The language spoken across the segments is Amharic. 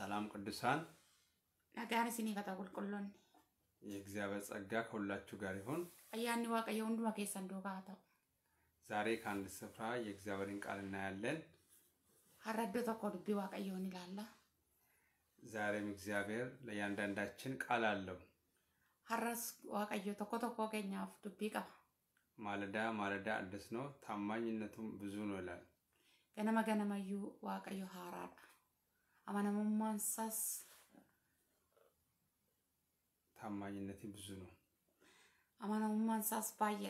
ሰላም ቅዱሳን፣ ናጋን ሲኒ ፈታ ቁልቁሎን የእግዚአብሔር ጸጋ ከሁላችሁ ጋር ይሁን። አያኒ ዋቀየ ሁንዱማ ኬሰን ዶጋ ተው ዛሬ ከአንድ ስፍራ የእግዚአብሔርን ቃል እናያለን። አረዶ ተኮ ዱቢ ዋቀየውን ይላል። ዛሬም እግዚአብሔር ለእያንዳንዳችን ቃል አለው። ሀረስ ዋቀየ ተኮ ተኮ ገኛፍ ዱቢ ቀባ ማለዳ ማለዳ አዲስ ነው ታማኝነቱም ብዙ ነው ይላል። ገነማ ገነማዩ ዋቀየ ሃራዳ አማናመማን ሳስ ታማኝነት ብዙ ነው። አማናመማን ሳስ ባየለ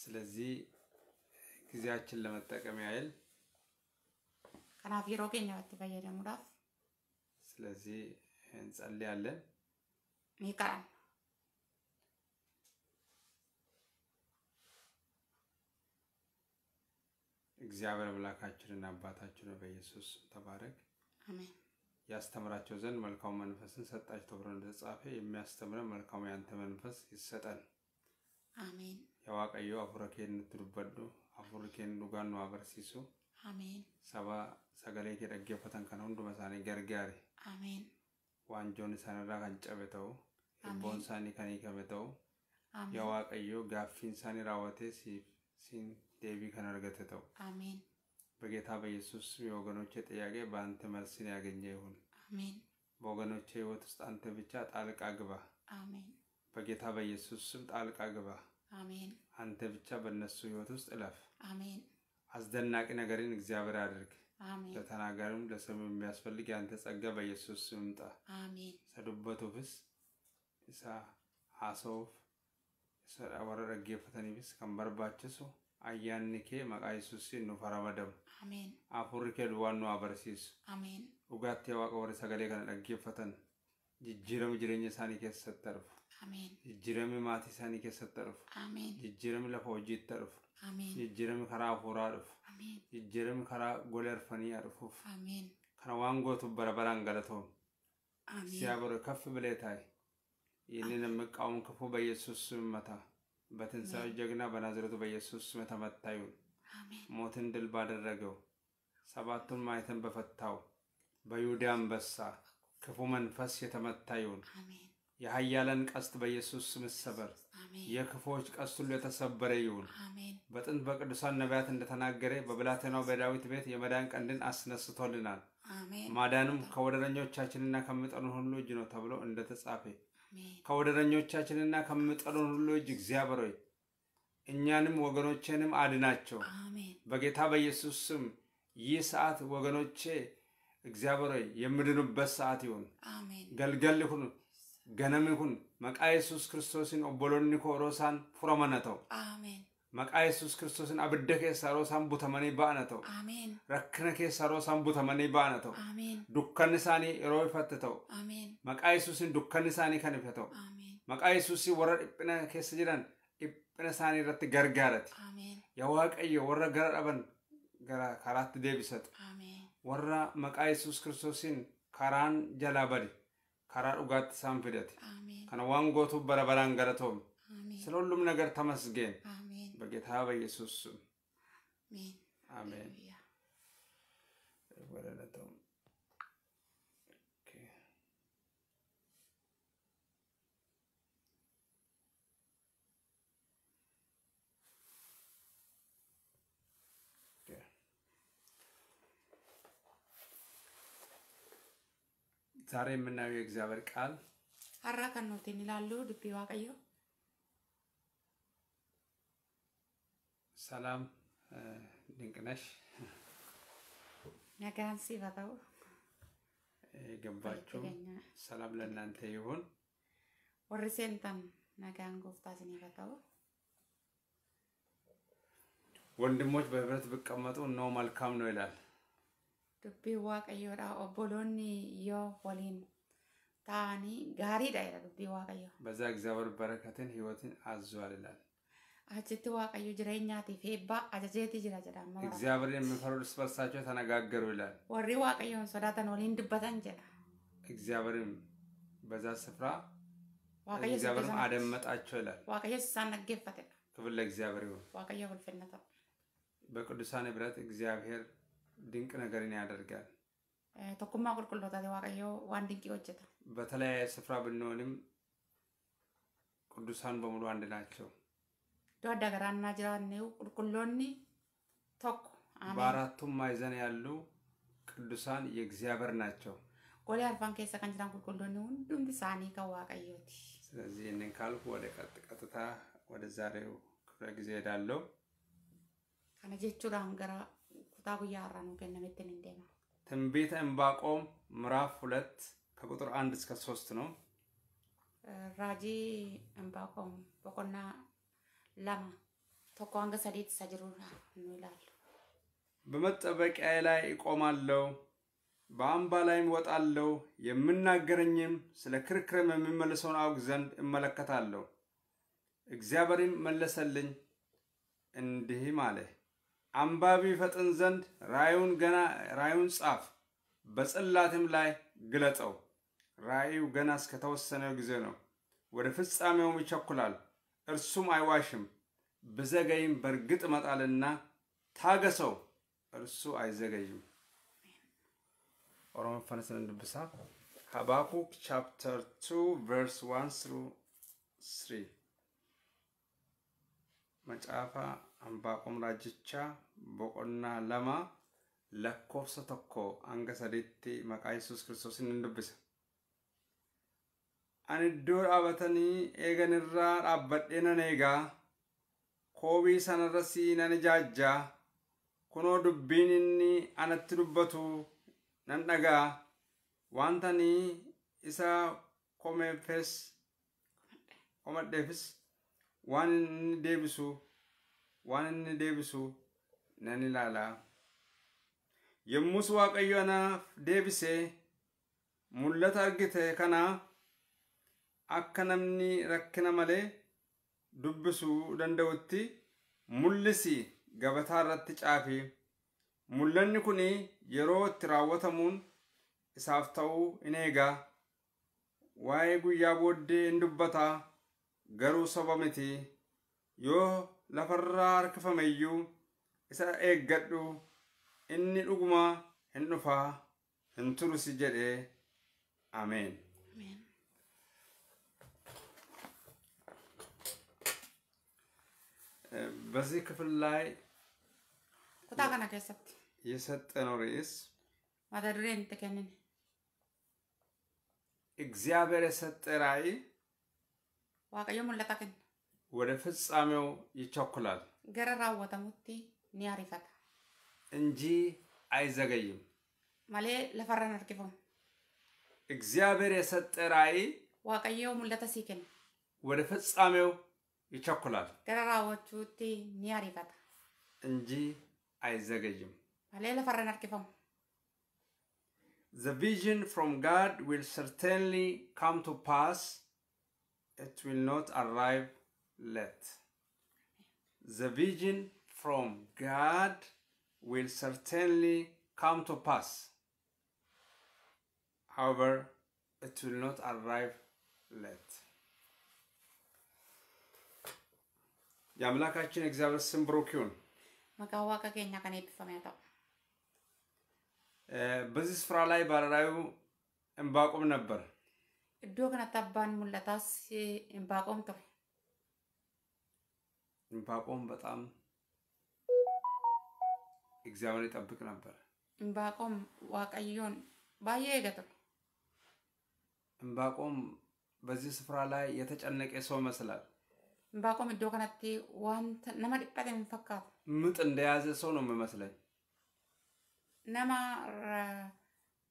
ስለዚህ ጊዜያችን ለመጠቀም ያህል ከናፍ የሮ ኬኛ በት ፈየደሙዳፍ ስለዚህ እንጸልያለን ይቀራል እግዚአብሔር አምላካችንና አባታችን በኢየሱስ ተባረክ። ያስተምራቸው ዘንድ መልካም መንፈስን ሰጣቸው ተብሎ እንደተጻፈ የሚያስተምረ መልካም ያንተ መንፈስ ይሰጠን። አሜን። የዋቀዩ አፉረኬን እንትዱበዱ አፉርኬን ዱጋን ማበርሲሱ አሜን። ሰባ ሰገሌ ከደገፈተን ከነ ሁንዱመ ሳኒ ገርጋሪ አሜን። ዋንጆን ሳንራ ከንጨበ ተው ልቦን ሳኒ ከን ሂከመ ተው የዋቀዩ ጋፊን ሳኒ ራወቴ ሲን ደቢ ከነርገተተው አሜን በጌታ በኢየሱስ የወገኖቼ ጥያቄ በአንተ መልስን ያገኘ ይሁን። አሜን። በወገኖቼ ህይወት ውስጥ አንተ ብቻ ጣልቃ ግባ። አሜን። በጌታ በኢየሱስ ስም ጣልቃ ግባ። አሜን። አንተ ብቻ በእነሱ ህይወት ውስጥ እለፍ። አሜን። አስደናቂ ነገርን እግዚአብሔር አድርግ። ለተናጋሪም ለሰሙ የሚያስፈልግ የአንተ ጸጋ በኢየሱስ ስም ይምጣ። አሜን። ሰዱበት ውፍስ isa haasawuuf isa warra dhaggeeffataniifis kan barbaachisu ayyaanni kee maqaa yesuusiin nuuf haa ramadamu. Ameen. Afurri kee duwwaan nu haa Ameen. Dhugaatti waaqa warri sagalee kana dhaggeeffatan jijjiirama jireenya isaanii keessatti dhufu. Ameen. Jijjiirami maatii isaanii keessatti dhufu. Ameen. Jijjiirami lafa hojiitti dhufu. Ameen. Jijjiirami karaa afuuraa dhufu. Ameen. Jijjiirami karaa golee arfanii arfuuf. Ameen. Kana waan gootuuf bara baraan galatoom. Ameen. Siyaa bara kaffi bilee taa'e. Inni namni qaawwan kafuu bayyeessuus mataa. በትንሣኤ ጀግና በናዝረቱ በኢየሱስ ስም ይሁን። ሞትን ድል ባደረገው ሰባቱን ማየትን በፈታው በይሁዳ አንበሳ ክፉ መንፈስ የተመታ ይሁን። የኃያላን ቀስት በኢየሱስ ስም ይሰበር። የክፉዎች ቀስት ሁሉ የተሰበረ ይሁን። በጥንት በቅዱሳን ነቢያት እንደተናገረ በብላቴናው በዳዊት ቤት የመዳን ቀንድን አስነስቶልናል። ማዳንም ከወደረኞቻችንና ከሚጠኑ ሁሉ እጅ ነው ተብሎ እንደተጻፈ ከወደረኞቻችንና ከምጠሉን ሁሉ እጅ እግዚአብሔር ሆይ እኛንም ወገኖቼንም አድናቸው በጌታ በኢየሱስ ስም። ይህ ሰዓት ወገኖቼ እግዚአብሔር ሆይ የምድኑበት ሰዓት ይሁን። ገልገል ይሁን፣ ገነም ይሁን። መቃ ኢየሱስ ክርስቶስን ኦቦሎኒ ኮሮሳን ፉረመነተው maqaa yesus kiristoosin abidda keessa yeroo isaan butamanii ba'ana ta'u rakkina keessa yeroo isaan butamanii ba'ana ta'u dukkanni isaanii yeroo ifatti ta'u maqaa yesuusin dukkanni isaanii kan ifa ta'u maqaa yesuusin warra dhiphina keessa jiran dhiphina isaanii irratti gargaarati yaa waaqayyo warra gara dhaban gara karaatti deebisatu warra maqaa yesus kiristoosiin karaan jalaa badi karaa dhugaatti isaan fidate kana waan gootuuf bara baraan galatoomne sila hundumni agartamas ተመስገን በጌታ በኢየሱስ ስም አሜን። ወደ ዕለተው ዛሬ የምናየው የእግዚአብሔር ቃል አራከኖቴን ይላሉ ድቤ ዋቀየው ሰላም ድንቅ ነሽ። ነጋንሲ በጣው የገባችሁ ሰላም ለእናንተ ይሁን። ወርሴንተም ነገን ጎፍታስን በጣው ወንድሞች በህብረት ብቀመጡ ነው መልካም ነው ይላል። ዱቢ ዋቀዮዳ ኦቦሎኒ ዮ ወሊን ታኒ ጋሪዳ ይላል። ዱቢ ዋቀዮ በዛ እግዚአብሔር በረከትን ህይወትን አዟል ይላል። አችት ዋቀዩ ጅረኛ ፌባ አጀጀቲ ጅራ ጀዳማ እግዚአብሔርን የሚፈሩ እርስ በርሳቸው ተነጋገሩ ይላል። ወሪ ዋቀዩን ሶዳተን ወሊን ድበተን ጀዳ እግዚአብሔርን በዛ ስፍራ እግዚአብሔርም አደመጣቸው ይላል። ዋቀየ ሲሳነገፈተ ክብር ለእግዚአብሔር ይሁን። ዋቀየ ሁልፍነተ በቅዱሳን ህብረት እግዚአብሔር ድንቅ ነገርን ያደርጋል። ቶኩማ ቁልቁሎታ ዋቀየ ዋን ድንቅ ይወጀታ በተለያየ ስፍራ ብንሆንም ቅዱሳን በሙሉ አንድ ናቸው። iddoo adda garaannaa jiraanne በአራቱም ማዕዘን ያሉ ቅዱሳን የእግዚአብሔር ናቸው። ጎሌ አርባን ኬሳ ከን ቁልቁሎኒ ሁንዱም ኢሳኒ ከን ስለዚህ ይህንን ካልኩ ወደ ቀጥታ ወደ ዛሬው ክፍለ ጊዜ ሄዳለሁ። ከነ ጀቹዳን ኩታ ጉያ አራኑ ከነመትን እንደማ ትንቢተ ዕንባቆም ምዕራፍ ሁለት ከቁጥር አንድ እስከ ሶስት ነው። ራጂ ዕንባቆም በቆና lama tokko hanga sadiitti isa jirudha ላይ እቆማለሁ፣ በአምባ ላይም እወጣለሁ። የምናገረኝም ስለ ክርክርም የሚመልሰውን አውቅ ዘንድ እመለከታለሁ። እግዚአብሔርም መለሰልኝ እንዲህም አለ፣ አንባቢ ፈጥን ዘንድ ራዩን ገና ራዩን ጻፍ፣ በጽላትም ላይ ግለጠው። ራእዩ ገና እስከተወሰነው ጊዜ ነው፣ ወደ ፍጻሜውም ይቸኩላል። እርሱም አይዋሽም። ብዘገይም በእርግጥ መጣልና ታገሰው፣ እርሱ አይዘገይም። ኦሮሞ ፈነስን እንድብሳ ሀባኩክ ቻፕተር 2 ቨርስ 1 ስሩ 3 መጫፋ አንባቆም ራጅቻ ቦቆና ለማ ለኮብሰ አንገሰ ዴቴ መቃ ኢየሱስ ክርስቶስን እንድብሳ Ani iddoo dhaabatanii eeganirraa dhaabbadhee nan eegaa. Koobii sanarra sii nan ijaajjaa. Kunoo dubbiin inni anatti dubbatu nan dhaga'a. Waantanii isa komeeffes komadheefis waan inni deebisu waan inni deebisu nan ilaalaa. Yommus Waaqayyo anaaf deebisee mul'ata argite kanaa akka namni rakkina malee dubbisuu danda'utti mul'isi gabataa irratti caafii. Mul'anni kun yeroo itti raawwatamuun isaaf ta'uu in eegaa. Waa'ee guyyaa booddee in dubbataa garuu soba miti. Yoo lafarraa harkifame iyyuu isa eeggadhu inni dhuguma hin dhufaa hin turusi jedhee. Ameen. በዚህ ክፍል ላይ የሰጠነው ርዕስ ማደሬን ተከንን እግዚአብሔር የሰጠ ራእይ ዋቀየ ሙለታከን ወደ ፍጻሜው ይቸኩላል ገረራ ወተሙቲ ኒያሪፈታ እንጂ አይዘገይም ማለ ለፈረን አርክፎም እግዚአብሔር የሰጠ ራእይ ዋቀየ ሙለታ ሲከን ወደ ፍጻሜው ይቸኩላል። እንጂ አይዘገይም። ፈረን The vision from God will certainly come to pass. It will not arrive late. The vision from God will certainly come to pass. However, it will not arrive late. የአምላካችን እግዚአብሔር ስም ብሩክ ይሁን። መጋዋ ከኔ ቢፈም በዚህ ስፍራ ላይ ባረራዩ እንባቆም ነበር። እዶ ከነታባን ሙለታስ እንባቆም ቶ እምባቆም በጣም እግዚአብሔር ይጠብቅ ነበር። እምባቆም ዋቀዮን ባየ ገቶ እምባቆም በዚህ ስፍራ ላይ የተጨነቀ ሰው መስላል። Baaqoon iddoo kanatti wanta nama dhiphatee hin fakkaatu. Mix indeyaazee soo nu mimaslee. Nama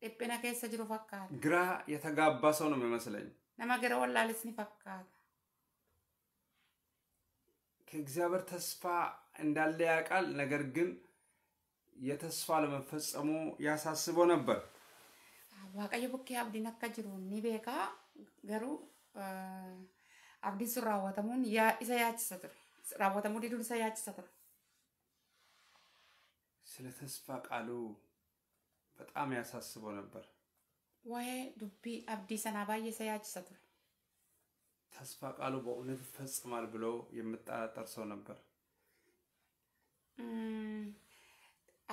dhiphina keessa jiru fakkaata. Giraa yatagaabaa soo nu mimaslee. Nama gara wallaalis ni fakkaata. ከእግዚአብሔር ተስፋ እንዳለ ያውቃል። ነገር ግን የተስፋ ለመፈጸሙ ያሳስበው ነበር። ዋቀየ ቡኬ አብዲን አካ ጅሩ ኒ ቤካ ገሩ abdii sun raawwatamuun isa yaachisa ture. Raawwatamuu diduun isa yaachisa ture. ስለ ተስፋ ቃሉ በጣም ያሳስበው ነበር። ወይ ዱቢ አብዲ ሰና ባየ ሰያጅ ሰቱር ተስፋ ቃሉ በእውነት ይፈጽማል ብሎ የምጠራጠር ሰው ነበር።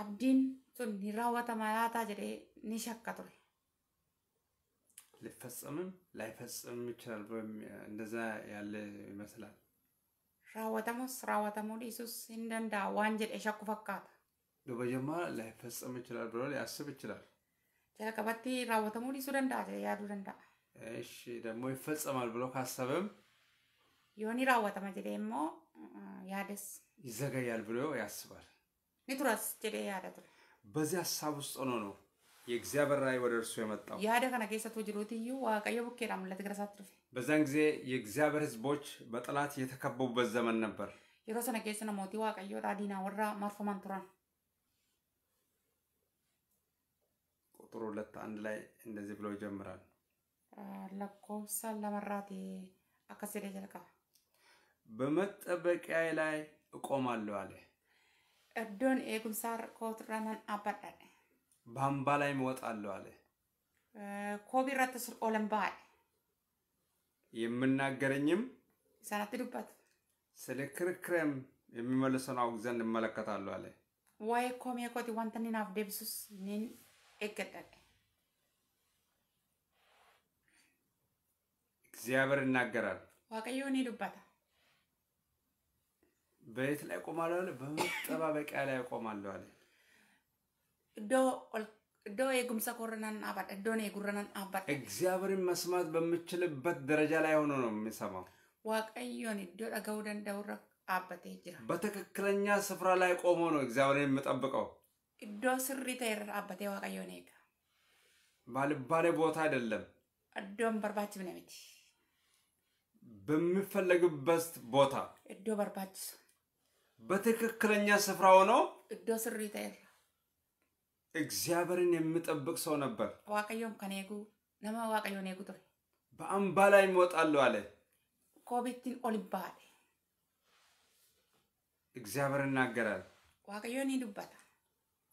አብዲን ሱን ኒራወተማያታ ጀዴ ኒሸካ ቱሬ ሊፈጸምም ላይፈጸምም ይችላል። ወይም እንደዛ ያለ ይመስላል። ራወተሙስ ራወተሙ ዲሱስ እንደንዳ ዋንጀል ኤሸኩ ፈካት ዶበጀማ ላይፈጸም ይችላል ብሎ ሊያስብ ይችላል። ጀለቀበቲ ራወተሙ ዲሱ ደንዳ ያዱ ደንዳ እሺ፣ ደግሞ ይፈጸማል ብሎ ካሰበም ዮኒ ራወተመ ጀዴ ሞ ያደስ ይዘገያል ብሎ ያስባል። ኒቱራስ ጀዴ ያደቱ በዚህ ሀሳብ ውስጥ ሆኖ ነው የእግዚአብሔር ራእይ ወደ እርሱ የመጣው ያደ ከነ ኬሰቱ ጅሩት ዋቀየ ቡኬዳም ለትግረ ሳት ዱፌ በዛን ጊዜ የእግዚአብሔር ህዝቦች በጠላት የተከበቡበት ዘመን ነበር። የሮ ሰነ ኬስ ሞቲ ዋቀየ ራዲና ወራ ማርፎማን ቱራን ቁጥር ሁለት አንድ ላይ እንደዚህ ብሎ ይጀምራል። ለኮብሳ ለመራት አከሴደ ጀልቃ በመጠበቂያ ላይ እቆማለሁ አለ። እዶን ኤጉምሳር ኮትራናን አባዳደ ባምባ ላይ እወጣለሁ አለ። ኮቢረት ስር ኦለን ባይ የምናገረኝም ሳትዱበት ስለ ክርክረም የሚመልሰውን አውቅ ዘንድ እመለከታለሁ አለ። ዋይ ኮሜ ኮቲ አፍ ደብሱስ ኒን ኤገደደ እግዚአብሔር ይናገራል። ዋቀዮን ሄዱበታ በየት ላይ ቆማለሁ አለ። በመጠባበቂያ ላይ ቆማለሁ አለ። iddoo iddoo eegumsa korreናን አባድ iddoo eegurረናን አባድ እግዚአብሔርን መስማት በምችልበት ደረጃ ላይ ሆኖ ነው የሚሰማው። ዋቀዮን iddoo dhaga'uu danda'u irra dhaabbatee jira. በትክክለኛ ስፍራ ላይ ቆሞ ነው እግዚአብሔርን የምጠብቀው። iddoo sirrii ta'e irra dhaabbatee waaqayyoon eega. ባልባሌ ቦታ አይደለም። iddoon barbaachifne miti. በሚፈለግበት ቦታ iddoo barbaachisu በትክክለኛ ስፍራ ሆኖ iddoo sirrii ta'e irra እግዚአብሔርን የምጠብቅ ሰው ነበር። ዋቀዮም ከኔጉ ነማ ዋቀዮ ኔጉ ቱሬ በአምባ ላይ እወጣለሁ አለ። ኮቤትን ኦልባለ እግዚአብሔር ይናገራል። ዋቀዮን ይዱበታ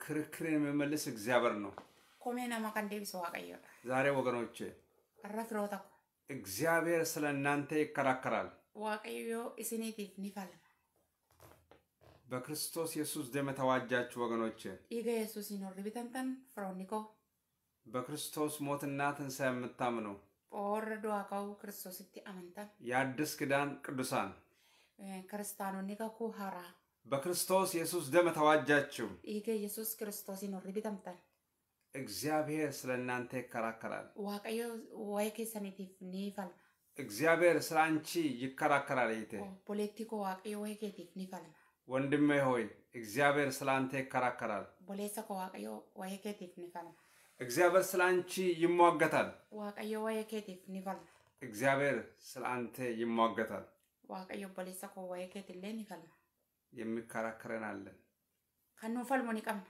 ክርክርን የሚመልስ እግዚአብሔር ነው። ኮሜ ነማ ከን ደብሰ ዋቀዮ ዛሬ ወገኖቼ ረፍሮታ እግዚአብሔር ስለ እናንተ ይከራከራል። ዋቀዮ እስኔቲ ኒፈላ በክርስቶስ ኢየሱስ ደም የተዋጃችሁ ወገኖች ኢገ ኢየሱስ ይኖር ቢተንተን ፍሮኒኮ በክርስቶስ ሞትና ትንሣኤ የምታምኑ ኦር ዱዋካው ክርስቶስ እቲ አመንተን የአዲስ ኪዳን ቅዱሳን ክርስታኖኒ ከኩ ሀራ በክርስቶስ ኢየሱስ ደም የተዋጃችሁ ኢገ ኢየሱስ ክርስቶስ ይኖር ቢተንተን እግዚአብሔር ስለ እናንተ ይከራከራል። ዋቀዮ ዋይ ኬሰኒቲቭ ኒፈል እግዚአብሔር ስለ አንቺ ይከራከራል። ይቴ ፖለቲኮ ዋቀዮ ዋይ ኬቲቭ ኒፈልና ወንድሜ ሆይ እግዚአብሔር ስለ አንተ ይከራከራል። ቦሌሰ ኮ ዋቀዮ ኬቲፍ ኒፈላ እግዚአብሔር ስለ አንቺ ይሟገታል። ዋቀዮ ዋሄ ኬቲፍ ኒፈላ እግዚአብሔር ስለ አንተ ይሟገታል። ዋቀዮ ቦሌሰ ኮ ዋሄ ኬቲሌ ኒፈላ የሚከራከረን አለን ከኑ ፈልሙን ይቀምና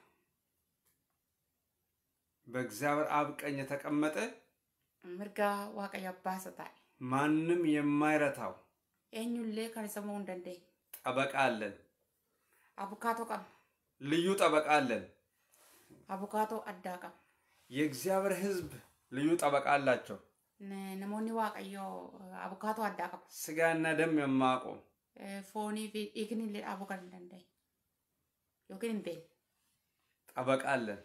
በእግዚአብሔር አብ ቀኝ የተቀመጠ ምርጋ ዋቀዮ አባሰታ ማንም የማይረታው ኤኙሌ ከንሰሙ እንደንዴ ጠበቃ አለን አቡካቶ ቀም ልዩ ጠበቃ አለን። አቡካቶ አዳ ቀም የእግዚአብሔር ሕዝብ ልዩ ጠበቃ አላቸው። ነሞኒ ዋቀዮ አቡካቶ አዳ ቀም ስጋና ደም የማቆ ፎኒ ኢግኒ ልዳቡ ከን ደንደይ ዮኪን ጠበቃ አለን።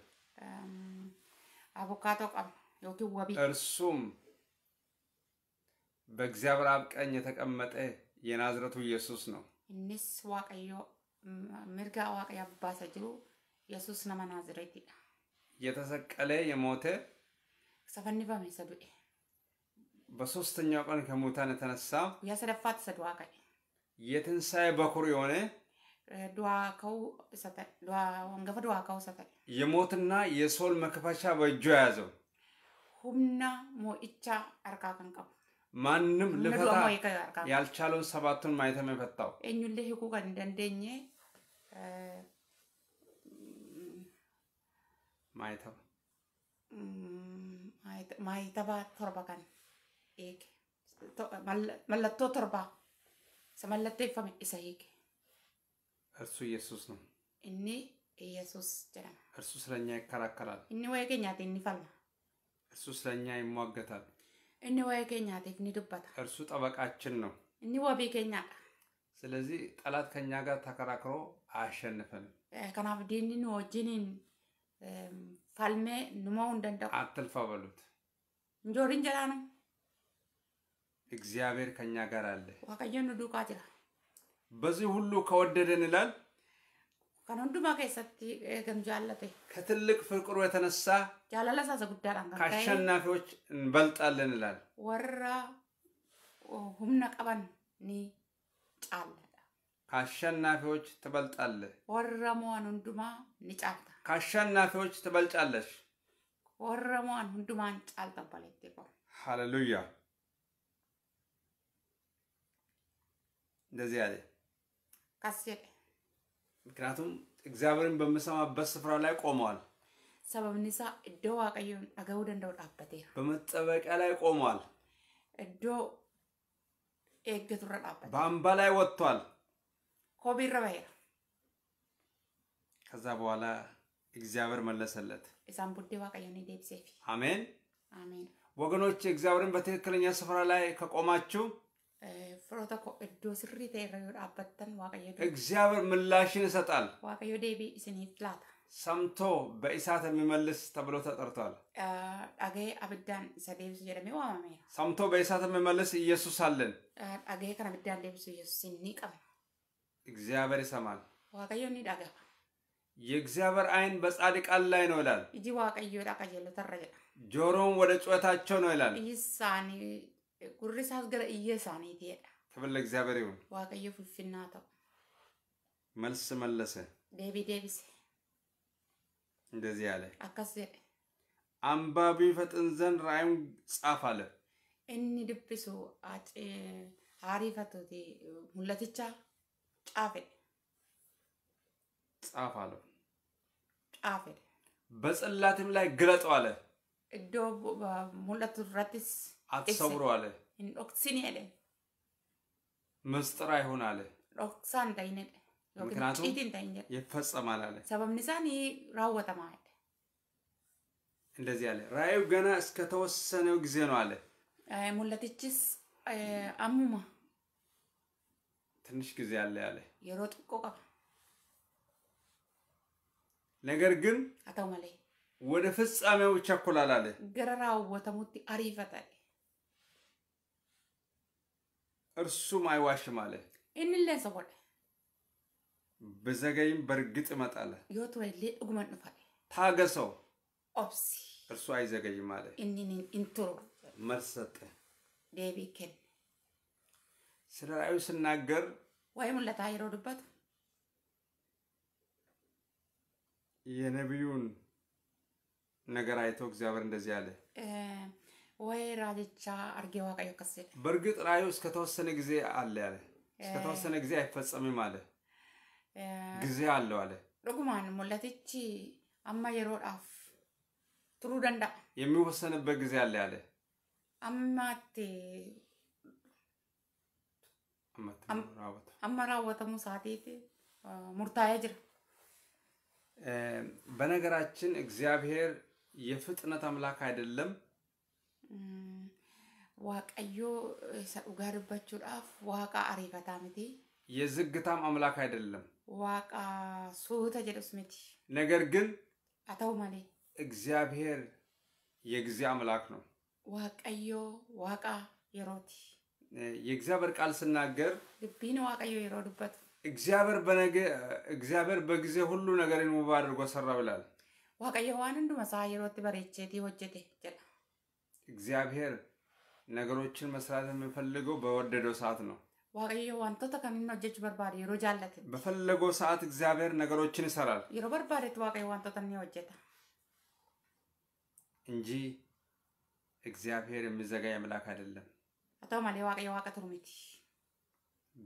አቡካቶ ቀም ዮኪን ወቢ እርሱም በእግዚአብሔር አብ ቀኝ የተቀመጠ የናዝረቱ ኢየሱስ ነው። እኒስ ዋቀዮ mirga waaqa yabbaasa jiru yesuus nama የተሰቀለ የሞተ ሰፈንፋም የሰዱኤ በሶስተኛው ቀን ከሙታን የተነሳ የሰደፋ ተሰዱ ዋቀ የትንሣኤ በኩር የሆነ ወንገፈ ድዋ ወንገፈ ድዋከው ሰተ የሞትና የሶል መክፈቻ በእጁ የያዘው ሁምና ሞኢቻ አርካ ከንቀቡ ማንም ልፈታ ያልቻለውን ሰባቱን ማየተም የፈታው ኤኙሌ ሂኩ ቀን ደንደኘ ማይተብ ማይተባ ቶርባ ቀን መለቶ ቶርባ ይፈም እሰ ሄግ እርሱ ኢየሱስ ነው እኒ ኢየሱስ ጀደማ እርሱ ስለኛ ይከራከራል እኒ ወይ ገኛት እኒ ፈልማ እርሱ ስለኛ ይሟገታል እኒ ወይ ኬኛቲፍ ኒ እርሱ ጠበቃችን ነው። እኒ ወቢ ስለዚህ ጠላት ከኛ ጋር ተከራክሮ አያሸንፈንም። ከናፍ ዲኒ ኑ ወጂኒን ፋልሜ ንሞው እንደንደው አትልፋ በሉት እንጆሪን ጀላ ነው እግዚአብሔር ከኛ ጋር አለ። ዋቀየኑ ዱቃ ጅራ በዚህ ሁሉ ከወደደን ይላል kan hundumaa keessatti eegam ከትልቅ ፍቅሩ የተነሳ jaalala isaa guddaadhaan kan ከአሸናፊዎች እንበልጣለን ይላል። ወራ ሁምና ቀበን ኒ ጫለዳ ከአሸናፊዎች ትበልጣለህ። ወረ ሁንዱማ ኒ ከአሸናፊዎች ትበልጫለሽ። ወረ ሞዋን ሁንዱማን ጫልታ ባለቴ ሃሌሉያ እንደዚህ ያለ ካሴ ምክንያቱም እግዚአብሔርን በምሰማበት ስፍራ ላይ ቆመዋል። ሰበብ ኒሳ እዶ ዋቀዩን አገቡ ደንደው ጣበቴ በመጠበቂያ ላይ ቆመዋል። እዶ ኤግቱ ረጣበት በአምባ ላይ ወጥቷል። ኮቢ ከዛ በኋላ እግዚአብሔር መለሰለት። እዛም ቡዴ ዋቀዩን ዴብሴፊ አሜን አሜን። ወገኖች እግዚአብሔርን በትክክለኛ ስፍራ ላይ ከቆማችሁ firoota koo iddoo sirrii ta'e irra yoo dhaabbattan waaqayyo እግዚአብሔር ምላሽን ይሰጣል። waaqayyo deebii isiniif laata. ሰምቶ በእሳት የሚመልስ ተብሎ ተጠርቷል። dhagee abiddaan isa deebisu jedhamee waamameera. ሰምቶ በእሳት የሚመልስ ኢየሱስ አለን። dhagee kan abiddaan deebisu yesus inni qaba. እግዚአብሔር ይሰማል። waaqayyo ni dhagaba. የእግዚአብሔር ዓይን በጻድቃን ላይ ነው ይላል። iji waaqayyoodha qajeelota irra jedha. ጆሮውን ወደ ጩኸታቸው ነው ይላል። iji isaanii ጉሪ ሳት ገረ እየሳኔ ትሄዳ ክብል እግዚአብሔር ይሁን። ዋቀየ ፉፊና ተው መልስ መለሰ። ዴቢ ዴቢስ እንደዚህ አለ። አካስ አንባቢ ፈጥን ዘንድ ራእይም ጻፍ አለ። እኒ ድብሱ አጭ አሪፈቱቲ ሙለትቻ ጫፍ ጻፍ አለ። ጫፍ ላይ ግለጠው አለ። እዶ ሙለቱ ረትስ አትሰውረዋለ ዶክሲን ያለ ምስጥር አይሆን አለ ዶክሳ እንዳይነቀ ይፈጸማል አለ ሰበምኒሳን ራወጠማ አለ እንደዚህ አለ ራዩ ገና እስከተወሰነው ጊዜ ነው አለ ሙለትችስ አሙማ ትንሽ ጊዜ አለ ያለ የሮጥ ቆቀብ ነገር ግን አተው መለይ ወደ ፍጻሜው ቸኩላል አለ ገረራው ወተሙት እርሱም አይዋሽም አለ። ኢንሌሰቆደ ብዘገይም በእርግጥ እመጣለሁ። ዮቶሌ እጉመን ዱፋ ታገሰው፣ ኦፕሲ እርሱ አይዘገይም አለ። እንኒን እንትሮ መልስ ሰጠ። ዴቢ ከን ስለ ራእዩ ስናገር ወይ ሙለታ ይሮድበት የነቢዩን ነገር አይቶ እግዚአብሔር እንደዚህ አለ ወይ ራጅቻ አርጌ ዋቀ ይወቀስ በእርግጥ ራዩ እስከተወሰነ ጊዜ አለ ያለ እስከተወሰነ ጊዜ አይፈጸምም አለ ጊዜ አለው አለ ዱጉማን ሙለትቺ አማ የሮዳፍ ጥሩ ደንዳ የሚወሰንበት ጊዜ አለ ያለ አማቴ አማ ራወተሙ ሳቴት ሙርታዬ ጅራ በነገራችን እግዚአብሔር የፍጥነት አምላክ አይደለም። waaqayyo isa dhugaa dubbachuudhaaf waaqa ariifataa የዝግታም አምላክ አይደለም ዋቃ ሱተ ጀደስ ምቲ ነገር ግን አተው ማለ እግዚአብሔር የጊዜ አምላክ ነው ዋቀዮ ዋቃ የሮቲ የእግዚአብሔር ቃል ስናገር ልቢን ዋቀዮ የሮ እግዚአብሔር በነገ እግዚአብሔር በጊዜ ሁሉ ነገርን ውብ አድርጎ ሰራው ይላል ዋቀዮ ዋን እንዱ መሳ የሮቲ በሬቼቲ ሆጀቴ እግዚአብሔር ነገሮችን መስራት የምፈልገው በወደደው ሰዓት ነው። ዋቀዮ በፈለገው ሰዓት እግዚአብሔር ነገሮችን ይሰራል። ሮ በርባሪት እንጂ እግዚአብሔር የሚዘጋ አምላክ አይደለም።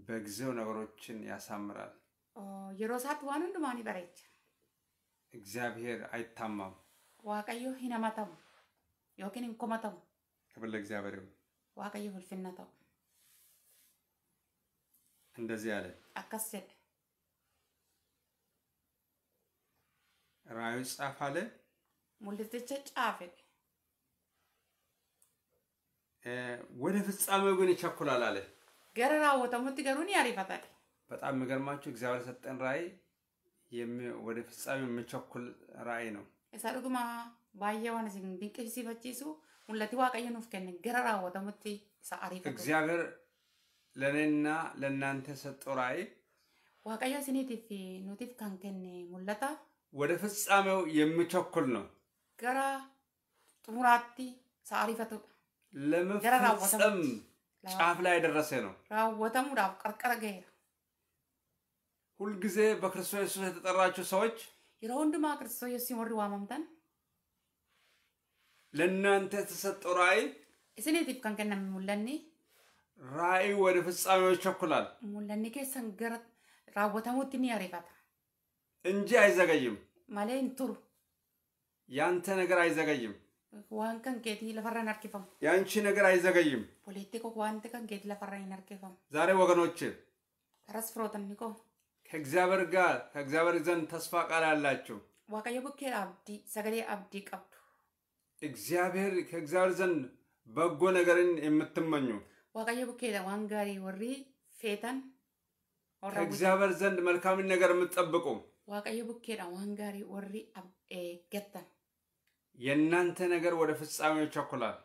በጊዜው ነገሮችን ያሳምራል። እግዚአብሔር አይታማም። yookiin hin kuma ta'u. ክብር ለእግዚአብሔር ይሁን። waaqayyo ulfinna ta'u. እንደዚህ አለ። akkas jedhe. ራእዩን ጻፍ አለ። mul'isicha caafe. ወደ ፍጻሜው ግን ይቸኩላል አለ። ገረ raawwatamutti garuu ni ariifataል። በጣም የሚገርማችሁ እግዚአብሔር የሰጠን ራእይ ወደ ፍጻሜው የሚቸኩል ራእይ ነው። isa dhugumaa ባየው አነ ሲን ድንቅ ሲፈጭሱ ሁለት ዋቀየ ነው ፍከን ገረራ ወተምት ሳሪ ፈቅ እግዚአብሔር ለኔና ለናንተ ሰጠው ዋቀየ ሲኒቲ ፊ ኖቲፍ ካንከን ሙለታ ወደ ፍጻሜው የምቸኩል ነው ገራ ጥሙራቲ ሳሪ ፈቶ ለመፍጸም ጫፍ ላይ ደረሰ ነው ራወተም ራፍ ቀርቀረ ገየ ሁልጊዜ በክርስቶስ ሰዎች የሮንድማ ክርስቶስ የሱስ ይወርዋ ለእናንተ የተሰጠው ራእይ isiniitiif kan kenname mul'anni raa'ii ወደ ፍጻሜዎች ይቸኩላል። mul'anni keessan gara raawwatamuutti ni ariifata እንጂ አይዘገይም። malee hin turu ያንተ ነገር አይዘገይም። waan kan keetii lafarra hin harkifamu ያንቺ ነገር አይዘገይም። ፖለቲኮ wanti kan keetii lafarra hin harkifamu ዛሬ ወገኖቼ karas firootanni koo ከእግዚአብሔር ጋር ከእግዚአብሔር ዘንድ ተስፋ ቃል ያላችሁ waaqayyo bukkee abdii sagalee abdii qabdu እግዚአብሔር ከእግዚአብሔር ዘንድ በጎ ነገርን የምትመኙ ዋቀየ ቡኬዳ ዋን ጋሪ ወሪ ፌተን ከእግዚአብሔር ዘንድ መልካምን ነገር የምትጠብቁ ዋቀየ ቡኬዳ ዋን ጋሪ ወሪ ገተን የእናንተ ነገር ወደ ፍጻሜ አኩላል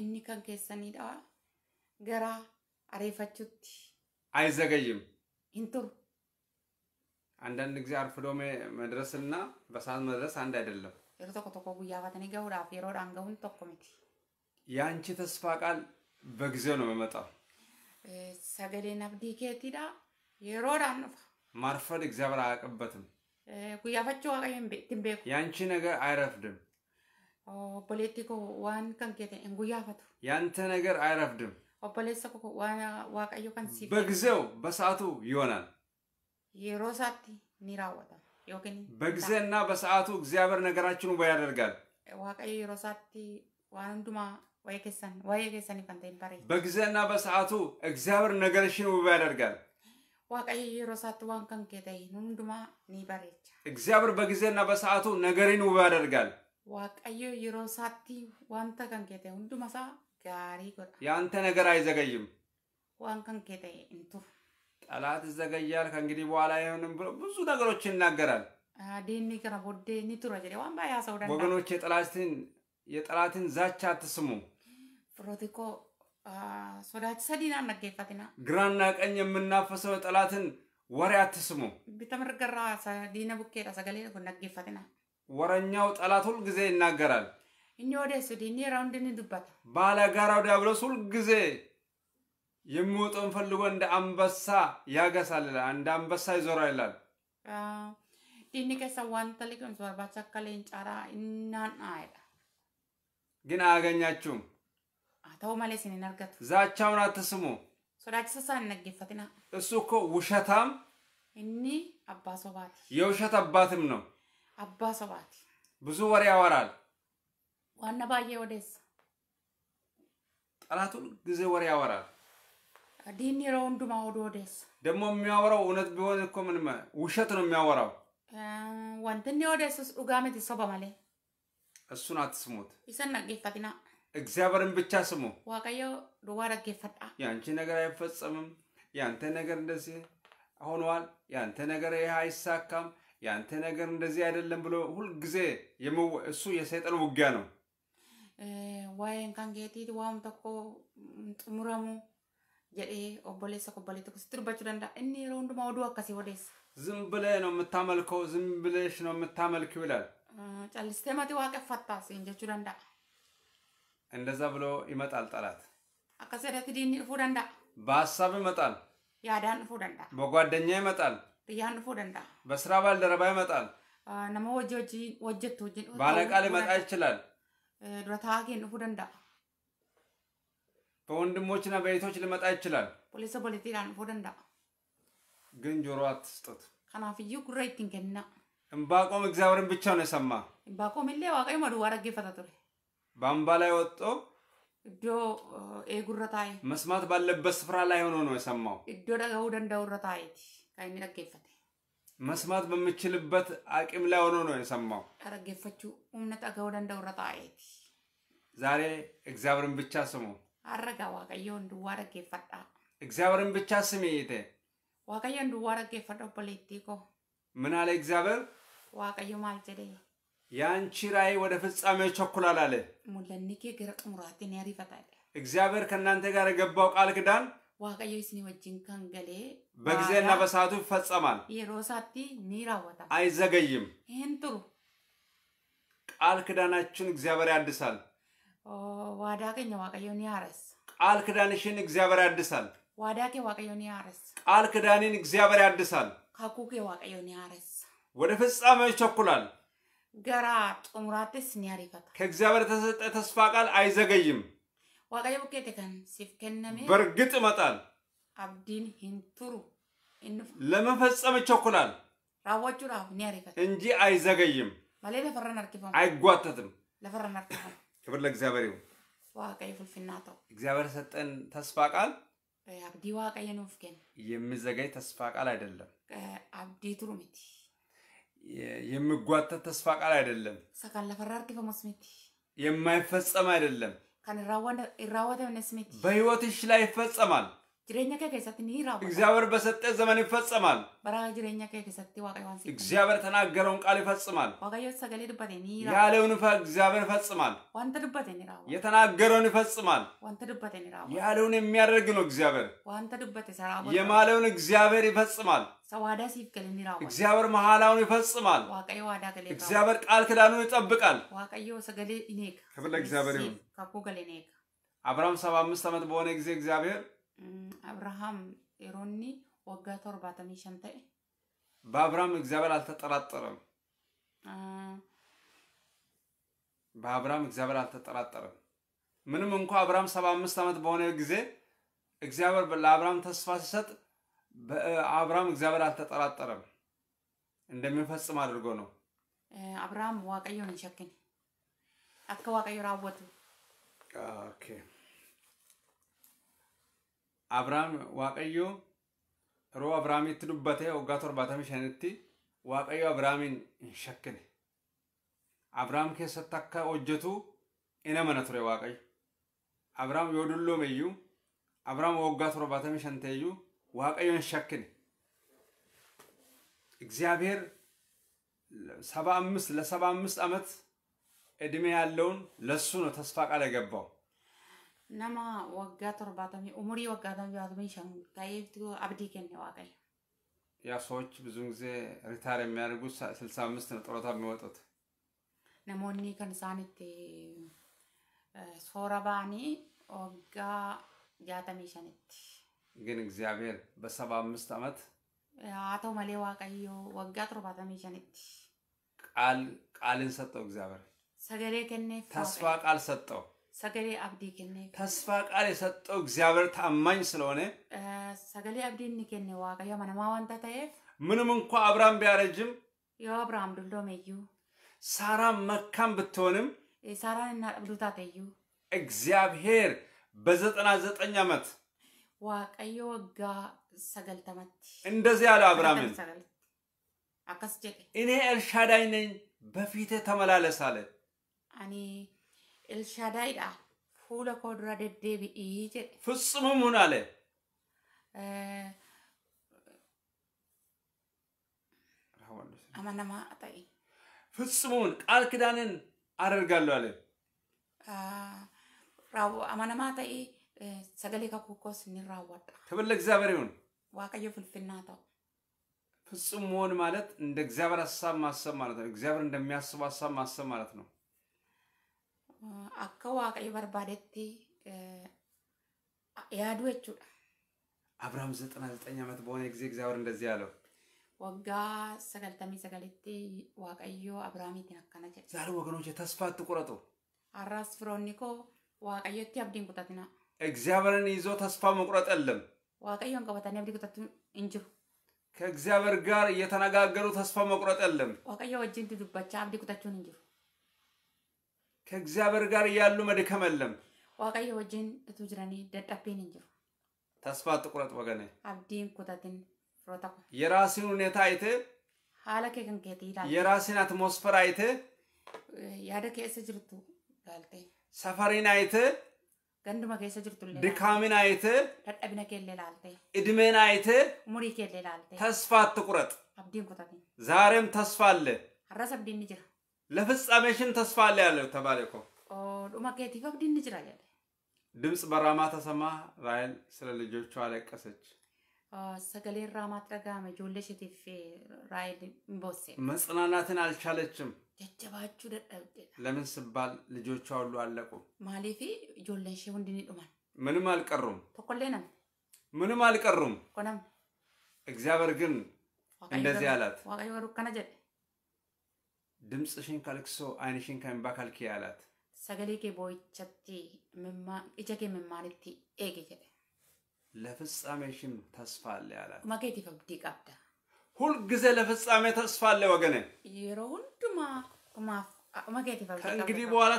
እኒ ከን ኬሰኒ ዳዋ ገራ አሬፈቹት አይዘገይም ይንቱር አንዳንድ ጊዜ አርፍዶ መድረስና በሰዓት መድረስ አንድ አይደለም። yeroo tokko tokko guyyaa fatanii gahuudhaaf yeroodhaan gahuun tokko miti. Yaanchi tasfaa qaal በጊዜው ነው የሚመጣው። ሰገዴን አብዲ ኬቲዳ የሮዳን ኑፋ ማርፈድ እግዚአብሔር አያውቅበትም። ጉያፈችው አቀኝም ትንቤኩ ያንቺ ነገር አይረፍድም። ኦቦሌቲ ኮ ዋን ከንኬቴ እንጉያፈቱ ያንተ ነገር አይረፍድም። ኦቦሌሳ ኮ ዋቀዮ ከንሲ በጊዜው በሰዓቱ ይሆናል። የሮ ሳቲ ኒራወታል በጊዜና በሰዓቱ እግዚአብሔር ነገራችሁን ወይ ያደርጋል። በጊዜና በሰዓቱ እግዚአብሔር ነገርሽን ውብ ያደርጋል። እግዚአብሔር በጊዜና በሰዓቱ ነገሬን ውብ ያደርጋል። የአንተ ነገር አይዘገይም። ጠላት ይዘገያል፣ ከእንግዲህ በኋላ አይሆንም ብሎ ብዙ ነገሮች ይናገራል። ወገኖች የጠላትን የጠላትን ዛቻ አትስሙ። ግራና ቀኝ የምናፈሰው ጠላትን ወሬ አትስሙ። ወረኛው ጠላት ሁልጊዜ ይናገራል። ባለጋራው ዲያብሎስ ሁልጊዜ ጊዜ የሚወጣውን ፈልጎ እንደ አንበሳ ያገሳል ይላል። እንደ አንበሳ ይዞራ ይላል። ዲኒ ከሳ ዋንተ ግን አያገኛችሁም። አተው ዛቻውን አትስሙ። እሱ እኮ ውሸታም እኒ አባ ሶባት የውሸት አባትም ነው። አባ ሶባት ብዙ ወሬ ያወራል። ዋና ወደስ ጊዜ ወሬ ያወራል። ዲኒ ረወንዱ ማወዶ ወደስ ደግሞ የሚያወራው እውነት ቢሆን እኮ ምንም ውሸት ነው የሚያወራው። ወንትኒ ወደስ ዱጋመት ሰው በማለ እሱን አትስሙት። ይሰን ነጌፈትና እግዚአብሔርን ብቻ ስሙ። ዋቀዮ ዱዋ ረጌፈጣ የአንቺ ነገር አይፈጸምም፣ የአንተ ነገር እንደዚህ ሆኗል፣ የአንተ ነገር ይህ አይሳካም፣ የአንተ ነገር እንደዚህ አይደለም ብሎ ሁልጊዜ እሱ የሰይጣን ውጊያ ነው። ዋይን ካንጌቲ ዋም ተኮ ጥሙረሙ jedhee obboleessa kobbale tokko sitti dubbachuu danda'a. Inni yeroo hundumaa oduu akkasii odeessa. Zim bilee no mittamalkoo zim bileesh no mittamalkiu ilaal. Callistee matii waaqeffattaa siin jechuu danda'a. እንደዛ ብሎ ይመጣል ጠላት። አከሰረት ዲኒ ፉ ደንዳ በሀሳብ ይመጣል። ያዳን ፉ ደንዳ በጓደኛ ይመጣል። ያን ፉ ደንዳ በስራ ባልደረባ ይመጣል። ነመ ወጀ ወጀት ወጅን ባለቃ ሊመጣ ይችላል። ዱረታ ኬን ፉ ደንዳ በወንድሞችና በእህቶች ልመጣ ይችላል። ፖሊሶ ፖለቲካን ፎደንዳ ግን ጆሮ አትስጡት። ከናፍዩ ጉራ ይትንገና እምባቆም እግዚአብሔርን ብቻ ነው የሰማ። እምባቆም ሌ ዋቀዩ መዱ ዋረጌ ቱሬ በአምባ ላይ ወጦ እዶ ኤጉረታይ መስማት ባለበት ስፍራ ላይ ሆኖ ነው የሰማው። እዶ ደገው ደንደውረታይቲ ከይኒ ረጌፈት መስማት በምችልበት አቅም ላይ ሆኖ ነው የሰማው። ረጌፈቹ እምነት አገው ደንደውረታይቲ ዛሬ እግዚአብሔርን ብቻ ስሙ። አረጋ ዋቀዮ ፈጣ እግዚአብሔርን ብቻ ስሚ እህቴ። ዋቀዮ ዋረጌ ፈጣ ፖለቲኮ ምን አለ እግዚአብሔር? ዋቀዮ ማልጀደ ጀደ የአንቺ ራእይ ወደ ፍጻሜው ቸኩላል አለ። ሙለኒኬ ገረ ጡሙራቲን ያሪፈታል እግዚአብሔር ከእናንተ ጋር የገባው ቃል ክዳን ዋቀዮ ስኒ ወጅን ከንገሌ በጊዜና በሰዓቱ ይፈጸማል። የሮሳቲ ኒራወታ አይዘገይም። ይህን ጥሩ ቃል ኪዳናችን እግዚአብሔር ያድሳል። ዋዳ ከኛ ዋቀዮን ያረስ ቃል ክዳንሽን እግዚአብሔር ያድሳል። ዋዳ ከ ዋቀዮን ያረስ ቃል ክዳኔን እግዚአብሔር ያድሳል። ካኩ ዋቀዮን ያረስ ወደ ፍጻሜው ይቸኩላል። ገራ ጦሙራትስ ኒያሪፈታ ከእግዚአብሔር ተሰጠ ተስፋ ቃል አይዘገይም። ዋቀዮ ቡኬቴ ከን ሲፍ ከነሜ ይመጣል። አብዲን ሂንቱሩ ለመፈጸም ይቸኩላል። ራወቹ ራሁ ኒያሪፈታ እንጂ አይዘገይም። ማለት ለፈረን አርኪፋም አይጓተትም ለፈረን አርኪፋም ክብር ለእግዚአብሔር ይሁን። ዋቀይ ፉልፊናተው እግዚአብሔር ሰጠን ተስፋ ቃል አብዲ ዋቀይ ኑፍገን የሚዘገይ ተስፋ ቃል አይደለም። አብዲ ቱሩሚቲ የሚጓተት ተስፋ ቃል አይደለም። ሰካን ለፈራርኪ ፈሞስሚቲ የማይፈጸም አይደለም። ከን ራዋ በህይወትሽ ላይ ይፈጸማል። እግዚአብሔር በሰጠ ዘመን ይፈጸማል። እግዚአብሔር ተናገረውን ቃል ይፈጽማል። ያለውን እግዚአብሔር ይፈጽማል። የተናገረውን ይፈጽማል። ያለውን የሚያደርግ ነው እግዚአብሔር። የማለውን እግዚአብሔር ይፈጽማል። እግዚአብሔር መሐላውን ይፈጽማል። እግዚአብሔር ቃል ክዳኑን ይጠብቃል። ክብር ለእግዚአብሔር ይሁን። አብርሃም ሰባ አምስት ዓመት በሆነ ጊዜ እግዚአብሔር አብርሃም የሮኒ ወጋተ ኦርባተሚ ሸን ተኤ በአብርሃም እግዚአብሔር አልተጠራጠረም። በአብርሃም እግዚአብሔር አልተጠራጠረም። ምንም እንኳ አብርሃም ሰባ አምስት ዓመት በሆነ ጊዜ እግዚአብሔር ለአብርሃም ተስፋ ሲሰጥ በአብርሃም እግዚአብሔር አልተጠራጠረም፣ እንደሚፈጽም አድርጎ ነው። አብርሃም ዋቀዮ ነው ሸክን አከ ዋቀዮ ራወቱ ኦኬ Abraham waaqayyo yeroo Abrahaamitti dubbate waggaa torbaatamii shanitti waaqayyo Abrahaamin hin shakkine. Abrahaam keessatti akka hojjetu ina mana ture waaqayyo. Abrahaam yoo dulloome iyyuu Abrahaam waggaa torbaatamii shan ta'e iyyuu waaqayyo hin shakkine. እግዚአብሔር ሰባ አምስት ለሰባ አምስት ዓመት ዕድሜ ያለውን ለሱ ነው tasfaa qaala የገባው። nama waggaa torbaatamii umurii waggaa torbaatamii shan ta'eeftu abdii kenne waaqayyo። ያ ሰዎች ብዙውን ጊዜ ሪታር የሚያደርጉት ስልሳ አምስት ነው ጡረታ የሚወጡት። ነሞኒ ከን ኢሳኒት ሶራ ባኒ ወጋ ጃተሚ ሸኒት ግን እግዚአብሔር በሰባ አምስት ዓመት አተው መሌ ዋቀዮ ወጋ ቶርባተሚ ሸኒት ቃል ቃልን ሰጠው እግዚአብሔር ሰገሌ ከኔ ተስፋ ቃል ሰጠው ሰገሌ አብዲ ከኔ ተስፋ ቃል የሰጠው እግዚአብሔር ታማኝ ስለሆነ ሰገሌ አብዲ ከኔ ዋቀዮ መነማ ዋንታ ተኤፍ ምንም እንኳ አብርሃም ቢያረጅም ዮ አብርሃም ዱሎሜ እዩ ሳራ መካም ብትሆንም ሳራን እና ቅብዱታ ተዩ እግዚአብሔር በዘጠና ዘጠኝ ዓመት ዋቀዮ ወጋ ሰገልተመት እንደዚህ አለ አብርሃምን አከስ እኔ ኤልሻዳይ ነኝ በፊቴ ተመላለስ አለ እኔ ኤልሻዳይዳ fuula koo dura deddeebi'ii jedhe. Fitsumum hunaale. Amanamaa ta'e. Fitsumuun qaal kidaanin adargaallu ale. Amanamaa ta'e sagalee kakuukkoos ni raawwadha. Taballi እግዚአብሔር ይሁን። waaqayyo ፍልፍና ta'u። ፍጹም መሆን ማለት እንደ እግዚአብሔር ሀሳብ ማሰብ ማለት ነው። እግዚአብሔር እንደሚያስቡ ሀሳብ ማሰብ ማለት ነው። akka waaqayyo barbaadetti eh, yaadu jechuudha. አብርሃም ዘጠና ዘጠኝ ዓመት በሆነ ጊዜ እግዚአብሔር እንደዚህ አለው ወጋ ሰገልተሚ ሰገሊቲ ዋቀዮ አብርሃሚትን አካና ጀ ዛሬ ወገኖች ተስፋ አትቁረጡ። አራስ ፍሮኒኮ ዋቀዮቲ አብዲን ቁጠትና እግዚአብሔርን ይዞ ተስፋ መቁረጥ የለም። ዋቀዮን ቀበታኒ አብዲ ቁጠቱ እንጅሩ ከእግዚአብሔር ጋር እየተነጋገሩ ተስፋ መቁረጥ የለም። ዋቀዮ ወጅን ዱባቻ አብዲ ቁጠቹን እንጅሩ ከእግዚአብሔር ጋር እያሉ መድከም የለም። ዋቀየ ወጅን እቱ ጅራኒ ደዳቤን እንጅሩ ተስፋ አትቁረጥ ወገነ አብዲን ኩተትን ፍሮታ የራስን ሁኔታ አይተ ሀለኬ ከንኬት ይላል የራስን አትሞስፈር አይተ ያደ ኬሰ ጅርቱ ጋልቴ ሰፈሪን አይተ ገንድመ ኬሰ ጅርቱ ድካምን አይተ ደዳቢነ ኬሌ ላልቴ እድሜን አይተ ሙሪ ኬሌ ላልቴ ተስፋ አትቁረጥ። አብዲን ኩተትን ዛሬም ተስፋ አለ። አረሰ ይጅራ ለፍጻሜሽን ተስፋ አለ ያለው ተባለ እኮ ዱማ ኬቲፍ አብዲን ጅራ ያለ ድምፅ በራማ ተሰማ። ራይል ስለ ልጆቹ አለቀሰች። ሰገሌን ራማ ተጋመ ጆለሽ ቴፌ ራይል ቦሴ መጽናናትን አልቻለችም። ጀጀባችሁ ደደብዴ ለምን ስባል ልጆቹ ሁሉ አለቁ። ማሌፊ ጆለሽ ወንድን ዱማል ምንም አልቀሩም። ተቆለነም ምንም አልቀሩም። ቆነም እግዚአብሔር ግን እንደዚህ አላት ዋቀይ ወሩ ከነጀ ድምፅሽን ከልክሶ ዓይንሽን ከእምባ ከልኪ አላት። ሰገሌኬ ቦይቸቲ boo'ichatti ija kee mimmaanitti eege jedhe ለፍጻሜሽም ተስፋ አለ አላት። ማኬቲፍ አብዲ ቀብዳ ሁልጊዜ ለፍጻሜ ተስፋ አለ ወገኔ። የሮ ሁንዱማ ማኬቲፍ አብዲ ከእንግዲህ በኋላ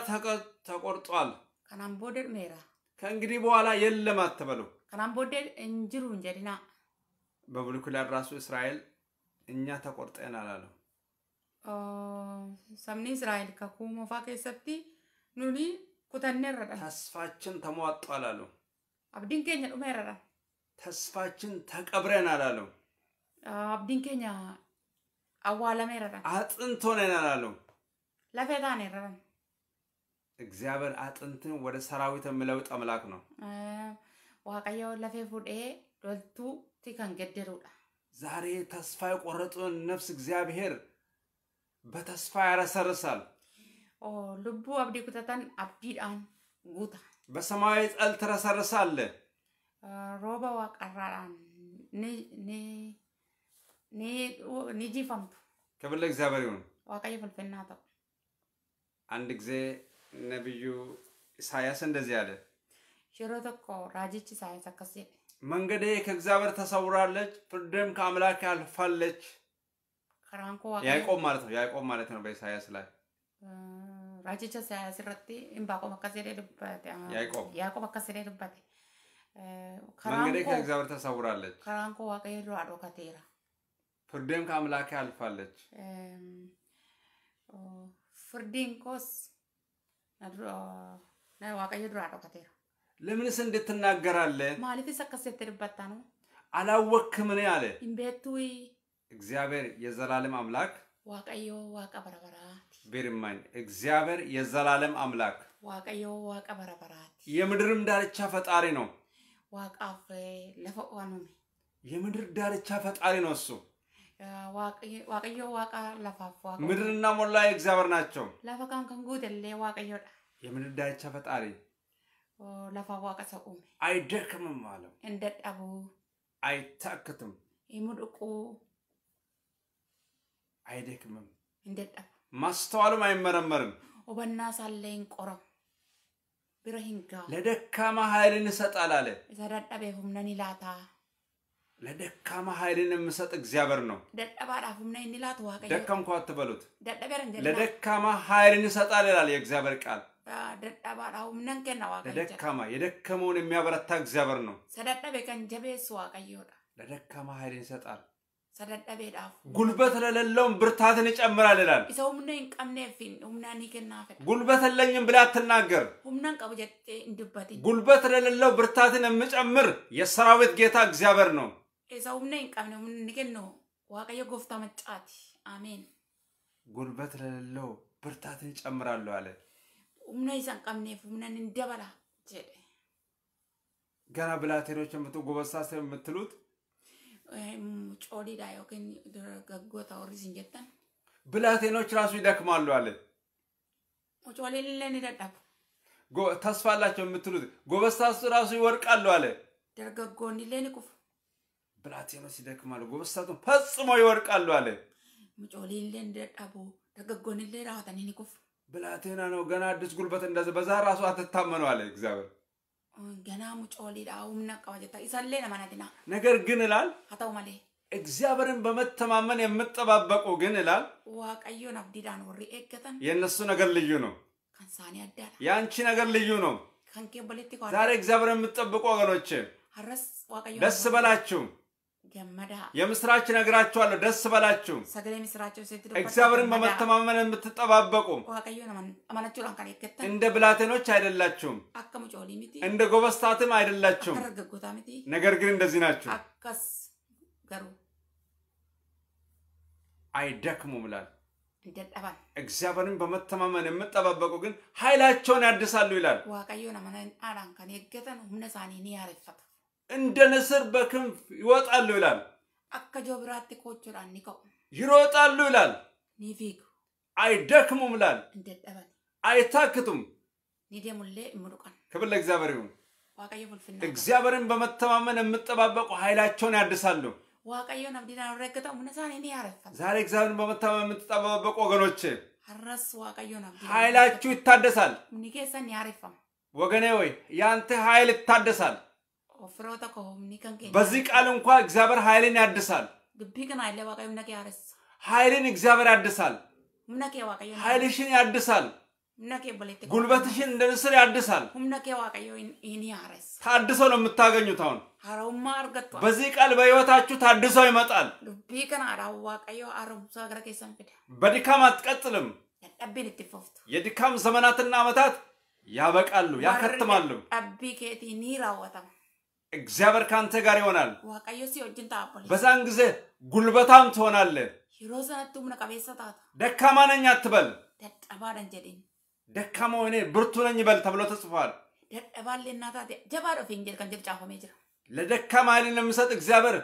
ተቆርጧል። ከናም ቦደ ሜራ ከእንግዲህ በኋላ የለም አትበሉ። ከናም ቦደ እንጅሩ እንጀዲና በብሉይ ኪዳን ራሱ እስራኤል እኛ ተቆርጠናል አለው። Uh, sabni Israa'el kakuu mofaa keessatti nuni kutanneerradha. ተስፋችን ተሟጧል አሉ። አብዲን ኬኛ ዱሜረራ ተስፋችን ተቀብረናል አሉ። አብዲን ኬኛ አዋለሜረራ እግዚአብሔር አጥንትን ወደ ሰራዊት የሚለውጥ አምላክ ነው። ዋቀዮ ለፌ ፉዴ ዶልቱ ገደሩዳ ዛሬ ተስፋ የቆረጡን ነፍስ እግዚአብሔር በተስፋ ያረሰርሳል። ልቡ አብዲ ጉተታን አብዲዳን ጉታ በሰማያዊ ጸል ትረሰርሳለ ሮባ ዋቀራራን ፈምቱ ክብር ለእግዚአብሔር ይሁን። ዋቀይ ፍልፍና ተው አንድ ጊዜ ነቢዩ ኢሳያስ እንደዚህ አለ። ሽሮ ተኮ ራጅች ኢሳያስ አከሴ መንገዴ ከእግዚአብሔር ተሰውራለች፣ ፍርድም ከአምላክ ያልፋለች። ያዕቆብ ማለት ነው። ያዕቆብ ማለት ነው በኢሳያስ ላይ raajicha isaayyaas irratti himbaaqom akkas jedhee dubbate. Yaaqob. Yaaqob akkas jedhee dubbate. መንገዴ ከእግዚአብሔር ተሰውራለች። ከራን ኮ waaqayyo duraa dhokateera. ፍርዴም ከአምላኬ አልፋለች። ፍርዴን ኮስ waaqayyo duraa dhokateera. ለምንስ እንዴት ትናገራለህ? ማለትስ አkas jettee dubbatta ነው። አላወክም እኔ አለ። hin beektuyi እግዚአብሔር የዘላለም አምላክ ዋቀዮ ዋቀ በረበራት ቤርማኝ እግዚአብሔር የዘላለም አምላክ ዋቀዮ ዋቀ በረበራት የምድርም ዳርቻ ፈጣሪ ነው። ዋቃፍ ለፈዋኑም የምድር ዳርቻ ፈጣሪ ነው እሱ። ዋቀዮ ዋቀ ለፋፍ ምድርና ሞላ የእግዚአብሔር ናቸው። ለፈቃን ከንጉደሌ ዋቀዮ የምድር ዳርቻ ፈጣሪ ለፋ ዋቀ ሰቁም አይደክምም አለው እንደዳቡ አይታክትም ይሙድቁ አይደክምም፣ ማስተዋሉም አይመረመርም። ኦበና ሳለ ይንቆረ ብረሂንጋ ለደካማ ኃይልን እሰጣል አለ። ዘዳዳቤ ሁምነን ይላታ ለደካማ ኃይልን የምሰጥ እግዚአብሔር ነው። ደከምኩ አትበሉት። ለደካማ ኃይልን እሰጣል ይላል የእግዚአብሔር ቃል። ለደካማ የደከመውን የሚያበረታ እግዚአብሔር ነው። ለደካማ ኃይልን ይሰጣል። ጉልበት ለሌለውም ብርታትን ይጨምራል ይላል። ጉልበት የለኝም ብላ አትናገር። ጉልበት ለሌለው ብርታትን የምጨምር የሰራዊት ጌታ እግዚአብሔር ነው። ጉልበት ለሌለው ብርታትን ይጨምራሉ አለ። ሁምና ይሰን ቀምኔፍ ሁምናን እንደበላ ገና ብላቴኖች የምትጎበሳ የምትሉት ጮዲዳ ግን ገጎታ ወሪስን ጀታን ብላቴኖች ራሱ ይደክማሉ አለ። ጮሌ ሌለን ይደዳቡ ተስፋ አላቸው የምትሉት ጎበስታሱ ራሱ ይወርቃሉ አለ። ደርገጎን ሌን ቁፍ ብላቴኖች ይደክማሉ፣ ጎበስታቱ ፈጽሞ ይወርቃሉ አለ። ጮሌ ሌን ደጣፉ ደርገጎን ሌ ራዋታን ይንቁፍ ብላቴና ነው ገና አዲስ ጉልበት እንደዚህ በዛ ራሱ አትታመኑ አለ እግዚአብሔር ገና ሙጮሊዳ ሁምና ቀባጀታ ኢሳሌ ነማናትና ነገር ግን ይላል አታው ማሌ እግዚአብሔርን በመተማመን የምጠባበቁ ግን ይላል ዋቀዮን አብዲዳን ወሪ እከተን የነሱ ነገር ልዩ ነው። ከንሳኔ አዳላ ያንቺ ነገር ልዩ ነው። ከንኬ በሌት ዛሬ እግዚአብሔርን የምትጠብቁ ወገኖቼ ደስ በላችሁ። የምስራች ነግራችኋለሁ፣ ደስ በላችሁ። እግዚአብሔርን በመተማመን የምትጠባበቁ እንደ ብላቴኖች አይደላችሁም፣ እንደ ጎበስታትም አይደላችሁም። ነገር ግን እንደዚህ ናችሁ፣ አይደክሙ ይላል። እግዚአብሔርን በመተማመን የምጠባበቁ ግን ኃይላቸውን ያድሳሉ ይላል። እንደ ንስር በክንፍ ይወጣሉ ይላል። አከ ጆብራቲ ኮቹላን ኒቀው ይሮጣሉ ይላል። ኒፊግ አይደክሙም ይላል። እንደጠበል አይታክቱም። ኒደሙሌ እምሩቀን ክብር ለእግዚአብሔር ይሁን። እግዚአብሔርን በመተማመን የምጠባበቁ ኃይላቸውን ያድሳሉ። ዋቀየው ነብዲና ረገጠው ምነሳን እኔ ያረፋል። ዛሬ እግዚአብሔርን በመተማመን የምትጠባበቁ ወገኖች ሀረስ ዋቀየው ነብዲ ኃይላችሁ ይታደሳል። ኒኬሰን ያረፋም ወገኔ ወይ ያንተ ኃይል ይታደሳል። በዚህ ቃል እንኳ እግዚአብሔር ኃይልን ያድሳል። ኃይልን እግዚአብሔር ያድሳል። ኃይልሽን ያድሳል። ጉልበትሽን እንደ ንስር ያድሳል። ታድሶ ነው የምታገኙት። አሁን በዚህ ቃል በህይወታችሁ ታድሶ ይመጣል። በድካም አትቀጥልም። የድካም ዘመናትና ዓመታት ያበቃሉ፣ ያከትማሉ። እግዚአብሔር ካንተ ጋር ይሆናል። በዛን ጊዜ ጉልበታም ትሆናለህ። ደካማ ነኝ አትበል። ደካማ ሆኔ ብርቱ ነኝ ይበል ተብሎ ተጽፏል። ለደካማ ኃይልን ለምሰጥ እግዚአብሔር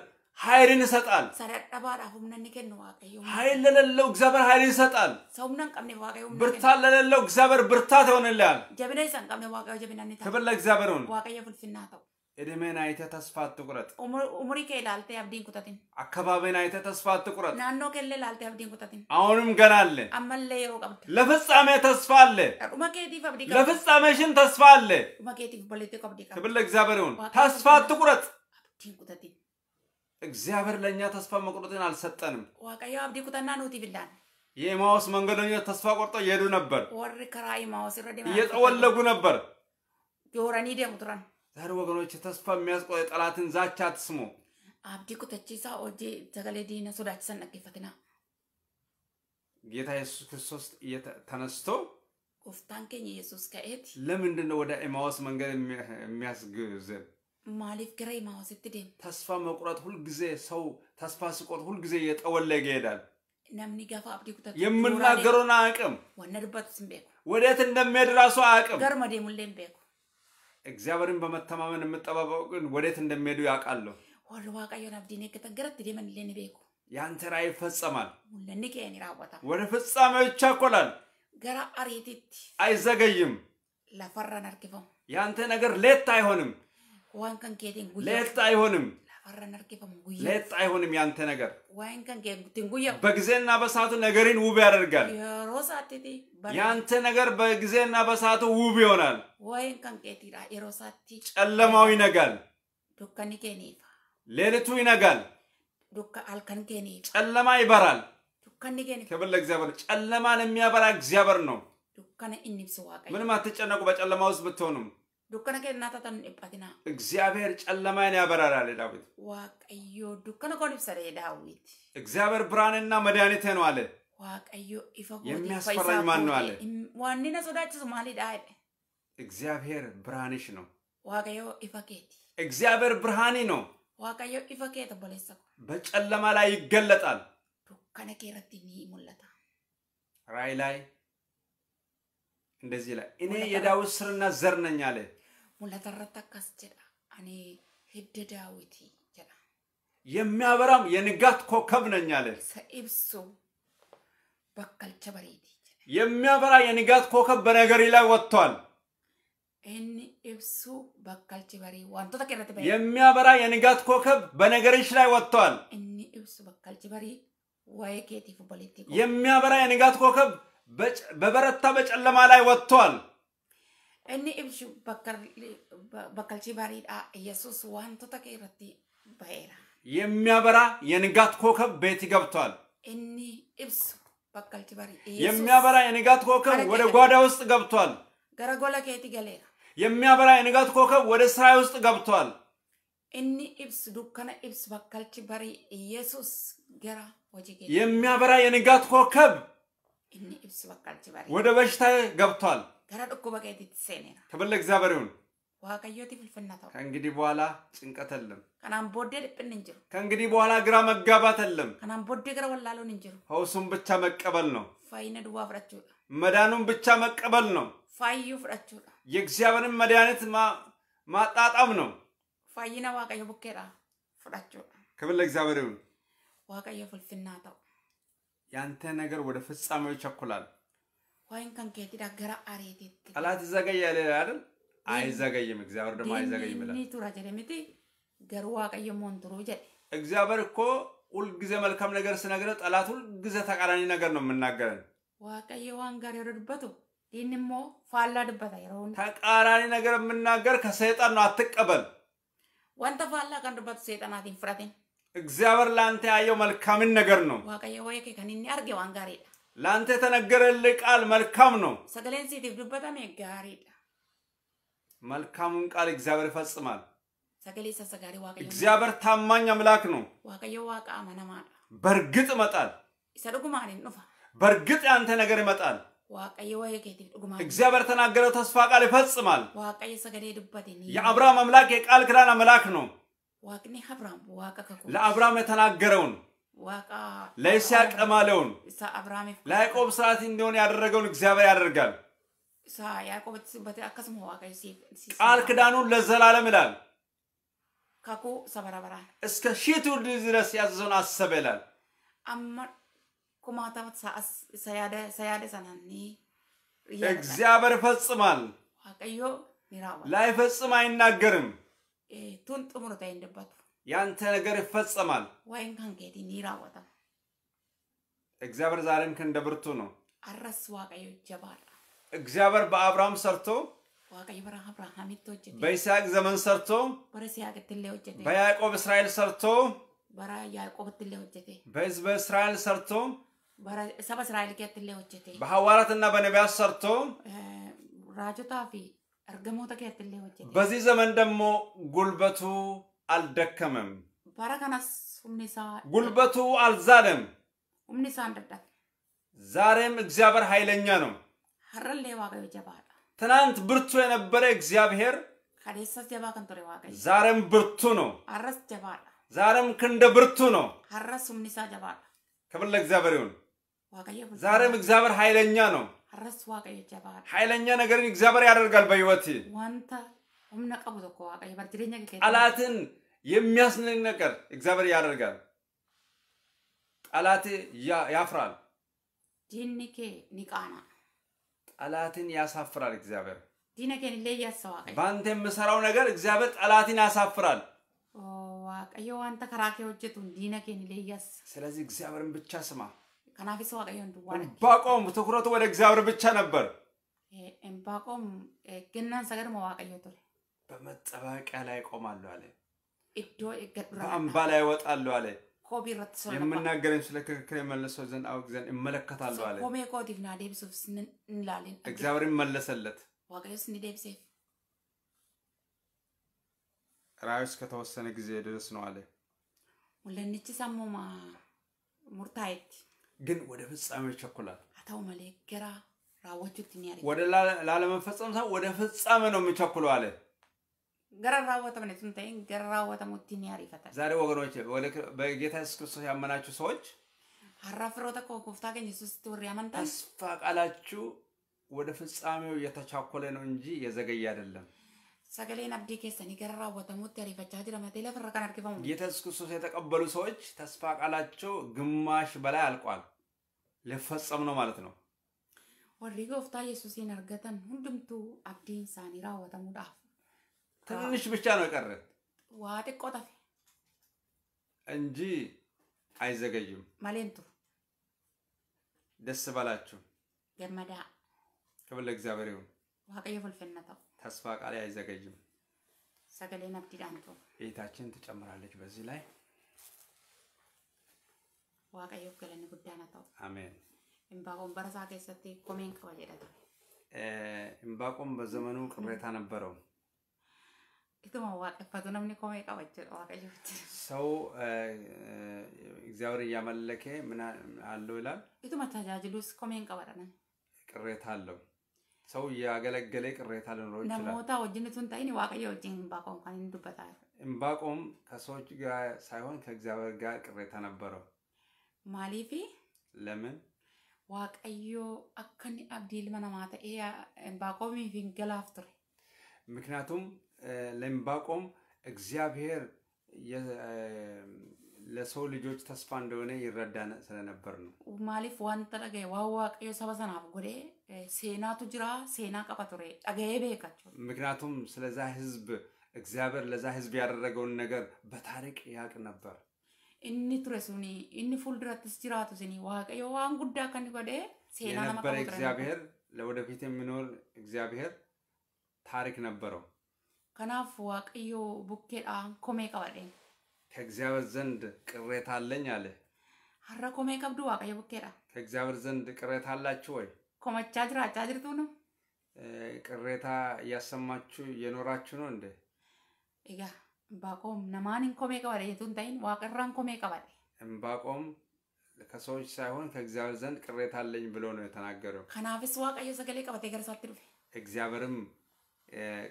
ኃይልን ይሰጣል። ኃይል ለሌለው እግዚአብሔር ኃይል ይሰጣል። ብርታት ለሌለው እግዚአብሔር ብርታት ይሆንልሃል። ክብር ለእግዚአብሔር ይሁን። እድሜን አይተ ተስፋ አትቁረጥ። ኡሙሪ ኬ ላልቴ አብዲን ኩተቲን። አካባቢን አይተህ ተስፋ አትቁረጥ። ናኖ ኬሌ ላልቴ አብዲን ኩተቲን። አሁንም ገና አለ። አመሌ የሮ ቀብድ። ለፍጻሜ ተስፋ አለ። ኡመኬቲፍ አብዲ ቀብድ። ለፍጻሜሽን ተስፋ አለ። ኡመኬቲፍ ቦሌቴ ቀብዲ ቀብድ። ክብር ለእግዚአብሔር ይሁን። ተስፋ አትቁረጥ። አብዲን ኩተቲን። እግዚአብሔር ለእኛ ተስፋ መቁረጥን አልሰጠንም። ዋቀዮ አብዲ ኩታና ኑቲ ቢላን የኤማውስ መንገደኞች ተስፋ ቆርጠው እየሄዱ ነበር። ወሪ ከራ ኤማውስ እየጠወለጉ ነበር። ጆረኒ ደሙትራን ዛሬ ወገኖች ተስፋ የሚያስቆ የጠላትን ዛቻ አትስሙ። አብዲ ቁተቺሳ ኦጂ ተገሌ ዲነ ሶዳችሰን ነጌፈትና ጌታ ኢየሱስ ክርስቶስ ተነስቶ ጎፍታን ኬኝ ኢየሱስ ከኤት ለምንድን ነው ወደ ኤማዎስ መንገድ የሚያስግዝን? ማሊፍ ግራ ኤማዎስት ዴም ተስፋ መቁረጥ ሁልጊዜ ሰው ተስፋ ሲቆርጥ ሁልጊዜ እየጠወለገ ይሄዳል። ነምኒ ገፋ አብዲ ኩተት የምናገረውን አያውቅም። ወነድበት ስምቤኩ ወዴት እንደሚሄድ ራሱ አያውቅም። ገርመ ዴሙሌም ቤኩ እግዚአብሔርን በመተማመን የምጠባበቁ ግን ወዴት እንደሚሄዱ ያውቃሉ። ወል ዋቃዮን አብዲን ከተገረት ዲመን ለን ቤኩ ያንተ ራእይ ይፈጸማል። ሙለኒ የኔ ራወታ ወደ ፍጻሜው ይቻኮላል። ገራ አሪቲት አይዘገይም። ለፈረን አርክፎ ያንተ ነገር ሌት አይሆንም። ዋንከን ኬቲን ሌት አይሆንም። ለጥ አይሆንም ያንተ ነገር። በጊዜና በሰዓቱ ነገርን ውብ ያደርጋል። ያንተ ነገር በጊዜና በሰዓቱ ውብ ይሆናል። ጨለማው ይነጋል። ሌሊቱ ይነጋል። ጨለማ ይበራል። ክብር እግዚአብሔር ጨለማን የሚያበራ እግዚአብሔር ነው። ምንም አትጨነቁ በጨለማ ውስጥ ብትሆኑም dukkana kennaa taatan hin dhiphatinaa. እግዚአብሔር ጨለማን ያበራራል ዳዊት። waaqayyo dukkana koon ibsadee daawit. እግዚአብሔር ብርሃንና መድኃኒቴ ነው አለ። waaqayyo ifa የሚያስፈራኝ ማን ነው አለ። ዋኒና ሶዳችሱ ማሊድha jedhe. እግዚአብሔር ብርሃንሽ ነው። waaqayyo ifa keeti. እግዚአብሔር ብርሃኔ ነው። waaqayyo ifa keeti obboleessa ko. በጨለማ ላይ ይገለጣል። dukkana kee irratti ni mul'ata. ራእይ ላይ እንደዚህ ላይ እኔ የዳዊት ስርና ዘር ነኝ አለ። mul'atarratti akkas jedha. Ani hidda daawwitii ጀዳ የሚያበራም የንጋት ኮከብ ነኝ አለ። ሰኢብሶ በቀል በሬቲ የሚያበራ የንጋት ኮከብ በነገሪ ላይ ወጥቷል። ኢኒ ኢብሱ በቀል በሬ ዋንቶታ ኬረተ በሬ የሚያበራ የንጋት ኮከብ በነገርሽ ላይ ወጥቷል። ኢኒ ኢብሱ በቀል በሬ ዋይ ኬቲፉ በሌቲ የሚያበራ የንጋት ኮከብ በበረታ በጨለማ ላይ ወጥቷል። Inni ibsu bakkalchi baariidha. Yesuus wantoota kee irratti ba'eera. የሚያበራ የንጋት ኮከብ ቤት ገብቷል። inni ibsu bakkalchi barii. የሚያበራ የንጋት ኮከብ ወደ ጓዳ ውስጥ ገብቷል። gara gola keeti galeera. የሚያበራ የንጋት ኮከብ ወደ ስራዬ ውስጥ ገብቷል። inni ibsu dukkana ibsu bakkalchi barii ኢየሱስ gara hojii keeti. የሚያበራ የንጋት ኮከብ inni ibsu bakkalchi barii ወደ በሽታዬ ገብቷል። gara dhukkuba keetitti seeneera. Taballi Egzaabeer hun. Waaqayyooti filfinna ta'u. Kan gidi በኋላ ጭንቀት የለም። Kanaan booddee dhiphinni hin jiru. Kan gidi በኋላ ግራ መጋባት የለም። Kanaan booddee gara wallaaloon hin jiru. Hawwisuun ብቻ መቀበል ነው። ፋይነ duwwaa fudhachuudha. መዳኑን ብቻ መቀበል ነው። ፋይዩ fudhachuudha. የእግዚአብሔርን መድኃኒት ማጣጣም ነው። ፋይነ waaqayyo bukkeedha fudhachuudha. ክብር ለእግዚአብሔር ይሁን። waaqayyo ፍልፍና ta'u። ያንተ ነገር ወደ ፍጻሜው ይቸኩላል። ወይን ከንኬቲዳ ገራ አሬቲት ጠላት ይዘገያል አይደል? አይዘገይም። እግዚአብሔር ደግሞ አይዘገይም ይላል። ቱራ ጀደ ሚቲ ገሩ ዋቀየ ጀ እግዚአብሔር እኮ ሁልጊዜ መልካም ነገር ስነግረ ጠላት ሁልጊዜ ተቃራኒ ነገር ነው የምናገረን። ዋቀየ ዋን ጋር የወረድበቱ ይህንሞ ፋላ ድበታ የሮን ተቃራኒ ነገር የምናገር ከሰይጣን ነው፣ አትቀበል። ወንተ ፋላ ቀንድበቱ ሰይጣናትን ፍረቴን እግዚአብሔር ለአንተ ያየው መልካምን ነገር ነው። ዋቀየ ወይ ከኒኒ አርጌ ዋን ጋር ሄዳ ለአንተ የተነገረልህ ቃል መልካም ነው። ሰገሌን ሲቲ ዱበታሜ ጋሪዳ መልካሙን ቃል እግዚአብሔር ይፈጽማል። ሰገሌ ሰሰጋሪ ዋቀዮ እግዚአብሔር ታማኝ አምላክ ነው። ዋቀዮ ዋቃ መነማዳ በእርግጥ ይመጣል። ኢሰ ዱጉማኒን ዱፋ በእርግጥ የአንተ ነገር ይመጣል። ዋቀዮ ወይኬቲ ዱጉማ እግዚአብሔር ተናገረው ተስፋ ቃል ይፈጽማል። ዋቀዮ ሰገሌ ዱበቴኒ የአብርሃም አምላክ የቃል ኪዳን አምላክ ነው። ዋቅኒ አብርሃም ዋቀ ከኩ ለአብርሃም የተናገረውን ለይስሐቅ ቀማለውን ለያዕቆብ ስርዓት እንዲሆን ያደረገውን እግዚአብሔር ያደርጋል። ቃል ክዳኑን ለዘላለም ይላል። እስከ ሺህ ትውልድ ድረስ ያዘዘውን አሰበ ይላል። እግዚአብሔር ይፈጽማል። ላይፈጽም አይናገርም። ቱን ጥሙር ታይንደባቱ ያንተ ነገር ይፈጸማል። ወይን ከንጌቲ ኒራወታ እግዚአብሔር ዛሬም እንደ ብርቱ ነው። አረስ ዋቀዮ ጀባራ እግዚአብሔር በአብርሃም ሰርቶ ዋቀዮ በይስሐቅ ዘመን ሰርቶ በያዕቆብ እስራኤል ሰርቶ በራ በሕዝበ እስራኤል ሰርቶ ሰበ በሐዋርያትና በነቢያት ሰርቶ ራጆታ ፊ እርገሞተ በዚህ ዘመን ደግሞ ጉልበቱ አልደከመም። ጉልበቱ አልዛለም። ዛሬም እግዚአብሔር ኃይለኛ ነው። ትናንት ብርቱ የነበረ እግዚአብሔር ዛሬም ብርቱ ነው። ዛሬም ክንደ ብርቱ ነው። ክብር ለእግዚአብሔር ይሁን። ዛሬም እግዚአብሔር ኃይለኛ ነው። ኃይለኛ ነገርን እግዚአብሔር ያደርጋል በሕይወት ጠላትን የሚያስንቅ ነገር እግዚአብሔር ያደርጋል። ጠላት ያፍራል። ዲንኬ ኒቃና ጠላትን ያሳፍራል እግዚአብሔር ዲነኬን በአንተ የምሰራው ነገር እግዚአብሔር ጠላትን ያሳፍራል። አንተ ከራኬ ዲነኬን ስለዚህ እግዚአብሔርን ብቻ ስማ። ከናፊ እንድዋለ ትኩረቱ ወደ እግዚአብሔር ብቻ ነበር። ዕንባቆም ገናን ሰገድ በመጠባበቂያ ላይ እቆማለሁ አለ። በአምባ ላይ እወጣለሁ አለ። የምናገረኝ ስለ ክርክር የመለሰው ዘንድ አውቅ ዘንድ እመለከታለሁ አለ። እግዚአብሔርም መለሰለት። ራእዩ እስከተወሰነ ጊዜ ድረስ ነው አለ። ሙለንቺ ሳሞማ ሙርታየት ግን ወደ ፍጻሜ ይቸኩላል። አታው መሌ ገራ ራወቹት ወደ ላለመፈጸም ሳይሆን ወደ ፍጻሜ ነው የሚቸኩለው አለ። ገረራወተም ነው እንትን ተይን ገረራወተም ወቲን ያሪፈታ ዛሬ ወገኖች በጌታ ኢየሱስ ክርስቶስ ያመናችሁ ሰዎች አራፍሮተ ኮፍታ ገኝ ኢየሱስ ትወሪ ያመንታ ተስፋ ቃላችሁ ወደ ፍጻሜው እየተቻኮለ ነው እንጂ የዘገየ አይደለም። ሰገሌን አብዲ ኬሰን ገረራወተሙት ያሪፈቻ ጅረ መቴ ለፍረ ከን አርኪፈሙ ጌታ ኢየሱስ ክርስቶስ የተቀበሉ ሰዎች ተስፋ ቃላቸው ግማሽ በላይ አልቋል። ሊፈጸም ነው ማለት ነው። ወሪ ጎፍታ ኢየሱስን አርገተን ሁንድምቱ አብዲን ሳኒራ ራወተሙዳፍ ትንሽ ብቻ ነው የቀረ ዋ እንጂ አይዘገይም። ማሌንቱ ደስ ባላችሁ ገመዳ ክብር ለእግዚአብሔር ይሁን። waaqayዮ ፍልፍነታው ተስፋ ቃል አይዘገይም። ሰገሌ ነብዲ ዳንቶ ቤታችን ትጨምራለች። በዚህ ላይ waaqayዮ ገለኒ ጉዳና አሜን። እምባቆም በረሳ ከሰቲ ኮሜን ቀበጀዳ እምባቆም በዘመኑ ቅሬታ ነበረው። ሰው እግዚአብሔር እያመለከ ምን አለው ይላል። ቅሬታ አለው። ሰው እያገለገለ ቅሬታ ሊኖረው ይችላል። እምባቆም ከሰዎች ጋር ሳይሆን ከእግዚአብሔር ጋር ቅሬታ ነበረው። ማሊፊ ለምን ዋቀዮ አከኒ አብዲ ልመናማተ ኤ እምባቆሚ ፊንገላፍ ምክንያቱም ለዕንባቆም እግዚአብሔር ለሰው ልጆች ተስፋ እንደሆነ ይረዳ ስለነበር ነው። ማሊፍ ዋን ጠለገ ዋዋቅዮ ሰበሰናፍ ጎዴ ሴናቱ ጅራ ሴና ቀበቱሬ ጠገዬ ቤካቸው ምክንያቱም ስለዛ ህዝብ እግዚአብሔር ለዛ ህዝብ ያደረገውን ነገር በታሪክ ያቅ ነበር። እኒ ቱሬ እኒ ፉል ድረትስ ጅራቱ ስኒ ዋቀዮ ዋን ጉዳ ከን ጎዴ ሴና ነበረ እግዚአብሔር ለወደፊት የሚኖር እግዚአብሔር ታሪክ ነበረው። ከናፍ ዋቅዮ ቡኬዳ ኮሜ ቀበደን ከእግዚአብሔር ዘንድ ቅሬታ አለኝ አለ። ሀረ ኮሜ ቀብዱ ዋቅዮ ቡኬዳ ከእግዚአብሔር ዘንድ ቅሬታ አላችሁ ወይ? ኮመቻ ጅራቻ ጅርቱ ነው ቅሬታ እያሰማችሁ የኖራችሁ ነው እንደ እያ እምባቆም ነማንን ኮሜ ቀበደ የቱን ታይን ዋቅራን ኮሜ ቀበደ እምባቆም ከሰዎች ሳይሆን ከእግዚአብሔር ዘንድ ቅሬታ አለኝ ብሎ ነው የተናገረው። ከናፍስ ዋቀዮ ሰገሌ ቀበቴ ገርሳት እግዚአብሔርም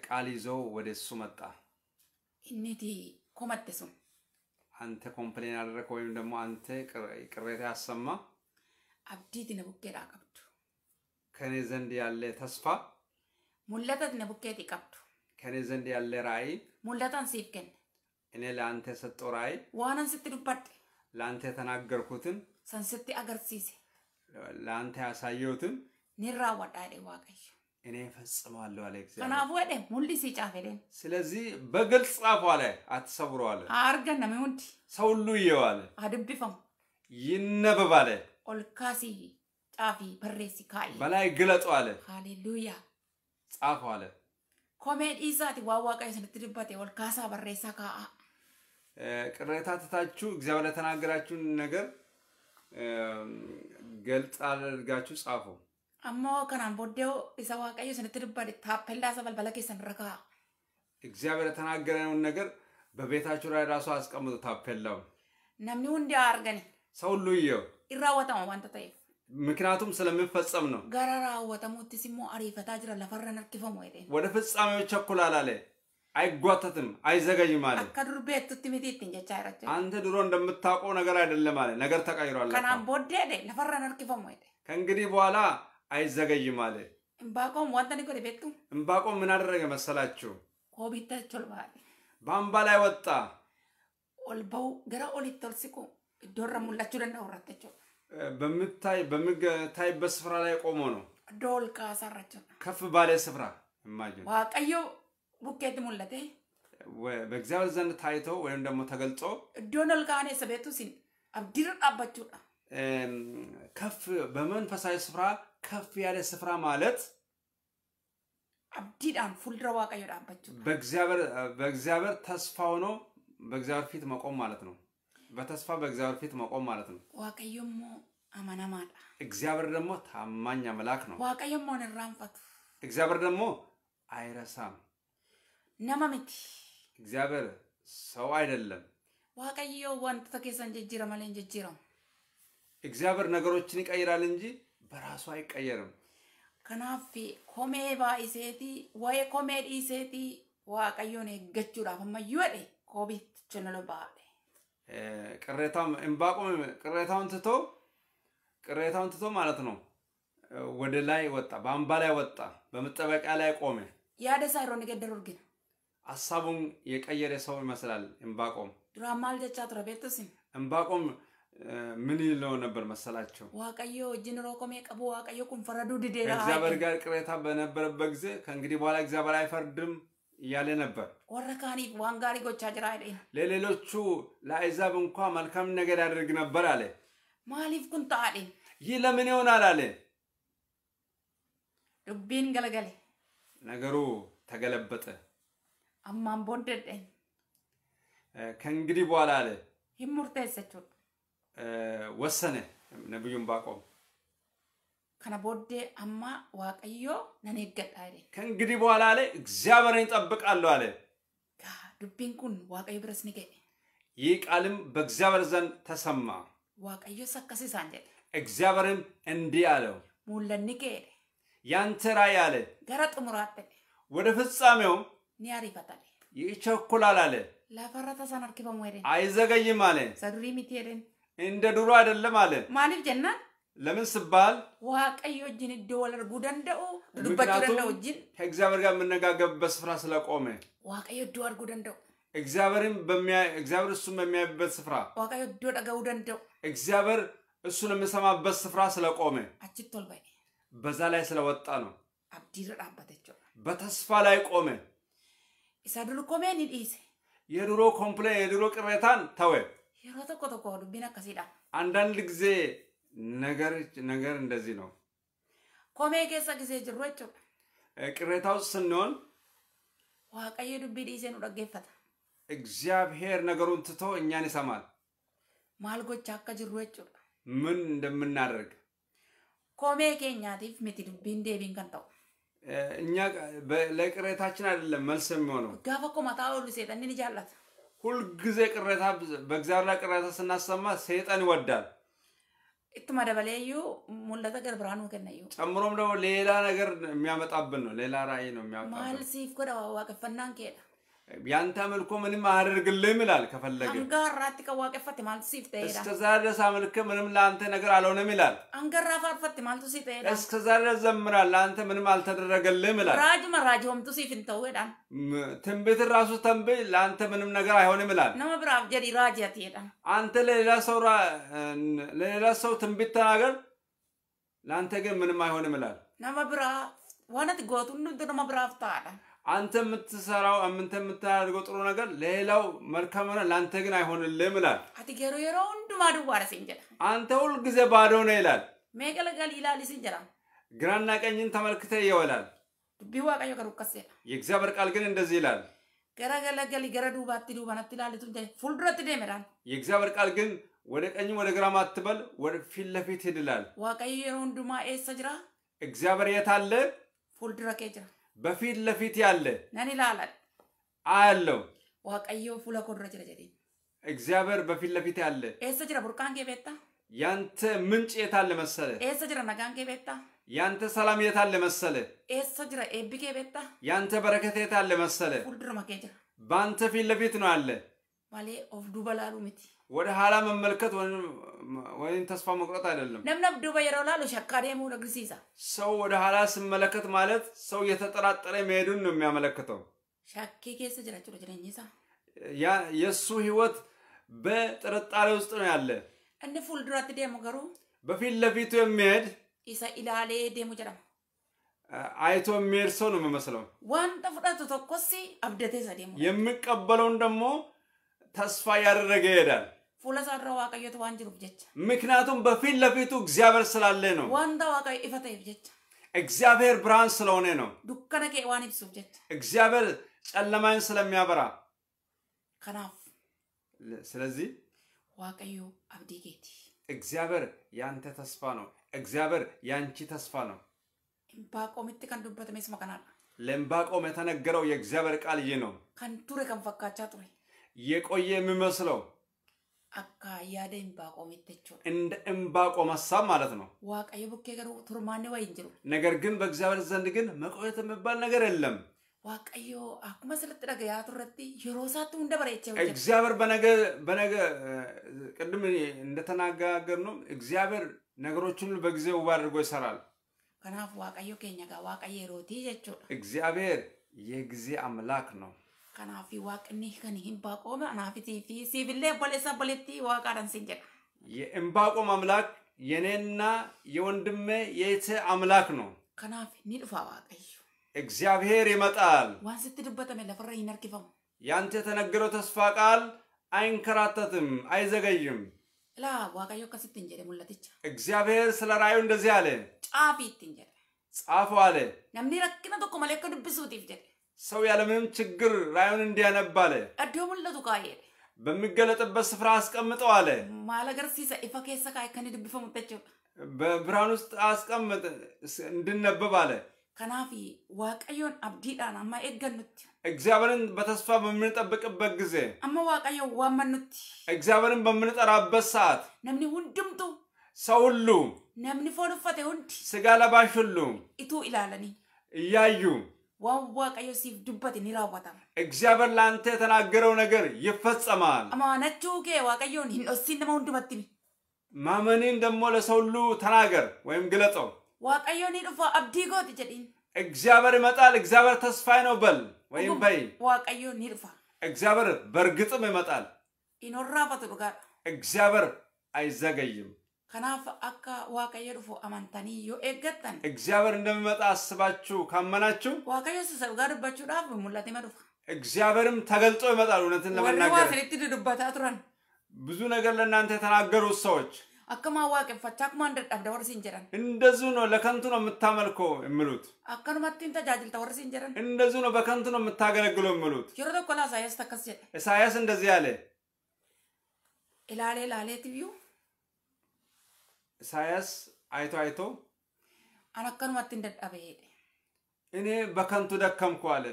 ቃል ይዘው ወደ እሱ መጣ። እነቲ ኮመደሱ አንተ ኮምፕሌን አደረግ ወይም ደግሞ አንተ ቅሬታ ያሰማ አብዲት ነቡኬዳ ቀብዱ ከኔ ዘንድ ያለ ተስፋ ሙለተት ነቡኬት ቀብዱ ከኔ ዘንድ ያለ ራእይ ሙለታን ሲፍ እኔ ለአንተ የሰጠው ራእይ ዋናን ስትዱባድ ለአንተ የተናገርኩትን ሰንስቲ አገርሲሴ ለአንተ ያሳየሁትን ኒራ ወዳዴ ዋቀይ እኔ ፈጽመዋለሁ አለ እግዚአብሔር። ከናፉ ሄደ ሙልሲ ጫፍ ሄደ። ስለዚህ በግልጽ ጻፉ አለ አትሰውሩ አለ አርገን ነሚ ሁንዲ ሰው ሁሉ እየው አለ አድብፈም ይነበብ አለ ኦልካሲ ጫፊ በሬሲ ካኢ በላይ ግለጡ አለ ሃሌሉያ ጻፉ አለ ኮሜ ዲሳቲ ዋዋቀ ስንት ድባቴ ኦልካሳ በሬሳ ካ ቅሬታ ትታችሁ እግዚአብሔር ለተናገራችሁን ነገር ገልጥ አድርጋችሁ ጻፉ። Ammoo kanaan booddee isa waaqayyo isinitti dubbate taappellaa isa balbala keessan ragaa. እግዚአብሔር የተናገረውን ነገር በቤታችሁ ላይ ራሱ አስቀምጡ ታፔላው። ናምኒ ሁንዲ አርገን ሰው ሁሉ እየው ይራወጠመ ዋንተ ተይፍ ምክንያቱም ስለሚፈጸም ነው። ጋራ ራወጠሙት ሲሞ አሪፈታ ጅራ ለፈረን እርኪፈሙ ሄደ ወደ ፍጻሜው ቸኩላል አለ። አይጓተትም አይዘገይም አለ። ከዱር ቤት ትምት ትንጀቻ አይረቸ አንተ ድሮ እንደምታውቀው ነገር አይደለም አለ። ነገር ተቀይሯል። ከናም ቦዴ ለፈረን እርኪፈሙ ሄደ ከእንግዲህ በኋላ አይዘገይም አለ። እምባቆም ዋንታ ነገር ቤቱ እምባቆም ምን አደረገ መሰላችሁ? ኮቢታች ኦልባል በአምባ ላይ ወጣ። ኦልባው ገራ ኦሊት ኦልሲቆ ዶረ ሙላችሁ ደና ወራተቸው በምታይ በምታይበት ስፍራ ላይ ቆሞ ነው። ዶል ካሳራቸው ከፍ ባለ ስፍራ ኢማጂን ዋቀዮ ቡኬት ሙለቴ በእግዚአብሔር ዘንድ ታይቶ ወይም ደግሞ ተገልጾ ዶናል ካኔ ሰቤቱ ሲን አብዲር አባቹ ከፍ በመንፈሳዊ ስፍራ ከፍ ያለ ስፍራ ማለት አብዲዳን ፉልድራ ዋቀዮ ዳባችሁ በእግዚአብሔር ተስፋ ሆኖ በእግዚአብሔር ፊት መቆም ማለት ነው። በተስፋ በእግዚአብሔር ፊት መቆም ማለት ነው። ዋቀዮሞ አማናማዳ እግዚአብሔር ደግሞ ታማኝ አምላክ ነው። ዋቀዮሞ ንራንፈቱ እግዚአብሔር ደግሞ አይረሳም። ነማሚቲ እግዚአብሔር ሰው አይደለም። ዋቀዮ ወንት ተኬሰን ጀጅረ ማለን ጀጅረም እግዚአብሔር ነገሮችን ይቀይራል እንጂ በራሱ አይቀየርም። ከናፊ ኮሜ baay'iseetii ወይ ኮሜ ዲሴቲ waaqayyoon eeggachuudhaaf ammayyuu jedhe qoobichi nu ቅሬታም ቅሬታውም ቅሬታውን ትቶ ቅሬታውን ትቶ ማለት ነው ወደ ላይ ወጣ፣ በአምባ ላይ ወጣ፣ በመጠበቂያ ላይ ቆመ። ያደ ሳይሮን ገደሩ ግን ሀሳቡን የቀየረ ሰው ይመስላል ዕንባቆም። ድራማ ልጀቻ ትረቤትስም ዕንባቆም ምን ይለው ነበር መሰላቸው? ዋቀዮ እጅን ሮቆሜ ቀቡ ዋቀዮ ቁን ፈረዱ ድዴ ከእግዚአብሔር ጋር ቅሬታ በነበረበት ጊዜ ከእንግዲህ በኋላ እግዚአብሔር አይፈርድም እያለ ነበር። ወረካኒ ዋንጋሪ ጎቻ ጅራ ለሌሎቹ ለአይዛብ እንኳ መልካም ነገር ያደርግ ነበር አለ። ማሊፍ ኩንታ አለ ይህ ለምን ይሆናል አለ። ዱቢን ገለገለ ነገሩ ተገለበጠ። አማን ቦንደደን ከእንግዲህ በኋላ አለ ይሙርቴ ሰችሁት ወሰነ ነብዩን ባቆም ከነ ቦዴ አማ ዋቀዮ ነኔ ገጣ ሄደ ከእንግዲህ በኋላ አለ እግዚአብሔርን ይጠብቃለሁ አለ ዱቤን ኩን ዋቀዮ ብረስ ንገ ይህ ቃልም በእግዚአብሔር ዘንድ ተሰማ ዋቀዮ ሰከሲሳን ጀ እግዚአብሔርም እንዲህ አለው ሙለኒ ኬ ያንተ ራይ አለ ገረ ጥሙራት ወደ ፍጻሜው ኒያሪፈታል ይቸኩላል አለ ለፈረተ ሰን አርኪበሙ አይዘገይም አለ ሰዱሪ ሚት እንደ ድሮ አይደለም አለ። ማለት ጀና ለምን ስባል ዋቀዮ እጅን እደወለርጉ ደንደኡ ዱዱባቸው ደንደው እጅን ከእግዚአብሔር ጋር የምነጋገብበት ስፍራ ስለቆመ ዋቀዮ እደወርጉ ደንደው እግዚአብሔርን እግዚአብሔር እሱን በሚያይበት ስፍራ ዋቀዮ እዶ ደገው ደንደው እግዚአብሔር እሱን የምሰማበት ስፍራ ስለቆመ አችቶል ባይ በዛ ላይ ስለወጣ ነው አብዲረ ዳባተቸው በተስፋ ላይ ቆመ ኢሳ ዱሉ ኮሜን ይዲስ የድሮ ኮምፕሌ የድሮ ቅሬታን ተወ yeroo tokko tokko dubbiin akkasiidha. Andaand ጊዜ ነገር ነገር እንደዚህ ነው። ኮሜ keessa ጊዜ jirru jechuudha. ቅሬታ ውስጥ ስንሆን waaqayyo dubbii dhiisee nu dhaggeeffata. እግዚአብሔር ነገሩን ትቶ እኛን ይሰማል። ማል ጎቻ አካ ጅሩ jechuudha. ምን እንደምናደርግ ኮሜ ኬኛቲፍ ሚቲ dubbiin deebiin kan ta'u እኛ ለቅሬታችን አይደለም መልስ የሚሆነው ጋፍ እኮ ማታ ኦሉ ሴጠንን ይጃላት ሁልጊዜ ቅሬታ በእግዚአብሔር ላይ ቅሬታ ስናሰማ ሰይጣን ይወዳል። ኢትማ ደበሌዩ ሙለተ ገር ብርሃኑ ከነዩ ጨምሮም ደግሞ ሌላ ነገር የሚያመጣብን ነው። ሌላ ራእይ ነው የሚያመጣ ማል ሲፍ ቆዳ ዋቀፈናን ኬዳ ያንተ አምልኮ ምንም አያደርግልህም ይላል። ከፈለገ አንጋራቲ ከዋቀፈት ማለት እስከዛ ድረስ ምንም ለአንተ ነገር አልሆነም ይላል። አንገራ ፋርፈት ማለት እስከዛ ድረስ ዘምራል፣ ለአንተ ምንም አልተደረገልህም ይላል። ራጅ መራጅ ሆምቱ ትንቢት ራሱ ተንብ ለአንተ ምንም ነገር አይሆንም ይላል። ብራፍ ራጅ አንተ ለሌላ ሰው ለሌላ ሰው ትንቢት ተናገር፣ ለአንተ ግን ምንም አይሆንም ይላል። ብራፍ ወነት ብራፍ አንተ የምትሰራው አንተ የምታደርገው ጥሩ ነገር ሌላው መልካም ሆነ፣ ለአንተ ግን አይሆንልም ይላል። አቲ የሮ ሁንዱማዱ ዋረስ ሲንጀራ አንተ ሁል ጊዜ ባዶ ነው ይላል። ሜቀለቀል ይላል ሲንጀራ ግራና ቀኝን ተመልክተ ይወላል። ዱቢዋ ቀኞ ከሩከሴ የእግዚአብሔር ቃል ግን እንደዚህ ይላል። ገረገለገል ገረዱ ባትዱ ዱባናት ይላልቱ ፉልድረት ደምራል። የእግዚአብሔር ቃል ግን ወደ ቀኝም ወደ ግራም አትበል፣ ወደ ፊት ለፊት ሂድ ይላል። ዋቀዩ የሮ ሁንዱማ ኤሰ ጅራ እግዚአብሔር የት አለ? ፉልዱረ ኬ በፊት ለፊት ያለ ነን ይላላል አያለው ዋቀዮ ፉለ ኮድረ ጅረ እግዚአብሔር በፊት ለፊት ያለ ኤሰ ጅረ ቡርቃን ጌቤታ ያንተ ምንጭ የታለ መሰለ ኤሰ ጅረ ነጋን ጌቤታ ያንተ ሰላም የታለ መሰለ ኤሰ ጅረ ኤቢ ጌቤታ ያንተ በረከት የታለ መሰለ ፉልድረ ማኬ በአንተ ፊት ለፊት ነው አለ ማሌ ኦፍ ዱበላሉ ምቲ ወደ ኋላ መመልከት ወይም ተስፋ መቁረጥ አይደለም። ነምነም ዱበ የሮላ ሸካ ደሙ ይዛ ሰው ወደ ኋላ ስመለከት ማለት ሰው የተጠራጠረ መሄዱን ነው የሚያመለክተው። ሻኪ ኬስ ጅራችሁ ጅረኝሳ ያ የእሱ ህይወት በጥርጣሬ ውስጥ ነው ያለ። እን ፉልዱራት ደሞ ገሩ በፊት ለፊቱ የሚሄድ ኢሳ ኢላሌ ደሙ ጀራም አይቶ የሚሄድ ሰው ነው የሚመስለው። ዋንተ ፍጠቱ ተኮሲ አብደቴ ሰ ደሙ የሚቀበለውን ደግሞ ተስፋ ያደረገ ይሄዳል። ምክንያቱም በፊት ለፊቱ እግዚአብሔር ስላለ ነው። እግዚአብሔር ብርሃን ስለሆነ ነው። እግዚአብሔር ጨለማን ስለሚያበራ ከናፍ ስለዚህ ዋቀዩ አብዲ ጌቲ እግዚአብሔር ያንተ ተስፋ ነው። እግዚአብሔር ያንቺ ተስፋ ነው። ዕንባቆምት ከን የተነገረው የእግዚአብሔር ቃል ይህ ነው። ከን ቱሬ ከን የቆየ የሚመስለው እንደ ዕንባቆም ሀሳብ ማለት ነው። ነገር ግን በእግዚአብሔር ዘንድ ግን መቆየት የሚባል ነገር የለም። waaqayyo akkuma asirratti dhagayaa turratti yeroo isaatti hunda bareechee hojjeta. Egzaabiyeer በነገ በነገ ቅድም እንደተናገርነው እግዚአብሔር ነገሮችን ሁሉ በጊዜ ውብ አድርጎ ይሰራል። kanaaf waaqayyo keenya gaa waaqayyo yerootii jechuudha. Egzaabiyeer የጊዜ አምላክ ነው። Kanaafi waaqni kan hin baaqoome anaafitii fi siibillee boleessa boletti waaqaadhaan sin jedha. የእምባቆም አምላክ የኔና የወንድሜ የእህቴ አምላክ ነው። ከናፍ ኒድፋ ዋቀዩ እግዚአብሔር ይመጣል። ዋን ስትድበተመ ለፈረ ይነርኪፈም ያንተ የተነገረው ተስፋ ቃል አይንከራተትም፣ አይዘገይም። ላ ዋቀዮ ከስት እንጀደ ሙለትቻ እግዚአብሔር ስለ ራእዩ እንደዚህ አለ። ጫፊት እንጀደ ጻፈው አለ። ነምኒ ረክነ ቶኮ መለከ ዱብሱት ይፍጀደ ሰው ያለምንም ችግር ራዩን እንዲያነብ አለ። እዶሙን ለቱ ካየ በሚገለጥበት ስፍራ አስቀምጠው አለ። ማለገር ሲሰ ኬሰ ካይ ከን በብርሃን ውስጥ አስቀምጥ እንድነበብ አለ። ከናፊ ዋቀዮን አብዲዳን አማ ኤገኑት እግዚአብሔርን በተስፋ በምንጠብቅበት ጊዜ አማ ዋቀዮ ዋመኑት እግዚአብሔርን በምንጠራበት ሰዓት ነምኒ ሁንድምቱ ሰው ሁሉ ነምኒ ፎንፈቴ ሁንድ ስጋ ለባሽ ሁሉ ኢቱ ኢላለኒ እያዩ waan waaqa Yoosiif dubbate ni እግዚአብሔር ለአንተ የተናገረው ነገር ይፈጸማል። አማናችሁ ኬ waaqayyoon hin dhosin nama hundumatti ደሞ ለሰው ሁሉ ተናገር ወይም ግለጸው። waaqayyo ni dhufa abdii እግዚአብሔር ይመጣል። እግዚአብሔር ተስፋይ ነው በል ወይም በይ። waaqayyo ni እግዚአብሔር በእርግጥም ይመጣል። ኢኖራ ባቱ እግዚአብሔር አይዘገይም። kanaaf akka waaqayyo dhufu amantanii yoo eeggattan እግዚአብሔር እንደሚመጣ አስባችሁ ካመናችሁ waaqayyo isa gaa dubbachuudhaaf mul'atima dhufa እግዚአብሔርም ተገልጦ ይመጣል። እውነትን ለመናገር warri waa sanitti dubbataa turan ብዙ ነገር ለእናንተ የተናገሩት ሰዎች akkuma waaqeffachaa akkuma dadhabda warri siin jedhan እንደዚሁ ነው። ለከንቱ ነው የምታመልከው የሚሉት akkanumatti hin tajaajilta warri siin jedhan እንደዚሁ ነው። በከንቱ ነው የምታገለግለው የሚሉት yeroo tokko laa Isaayyaas akkas jedhe ኢሳያስ እንደዚህ ያለ ilaalee ilaaleetiif iyyuu ሳያስ አይቶ አይቶ አላከኑማት እንደዳበ ሄደ። እኔ በከንቱ ደከምኩ አለ።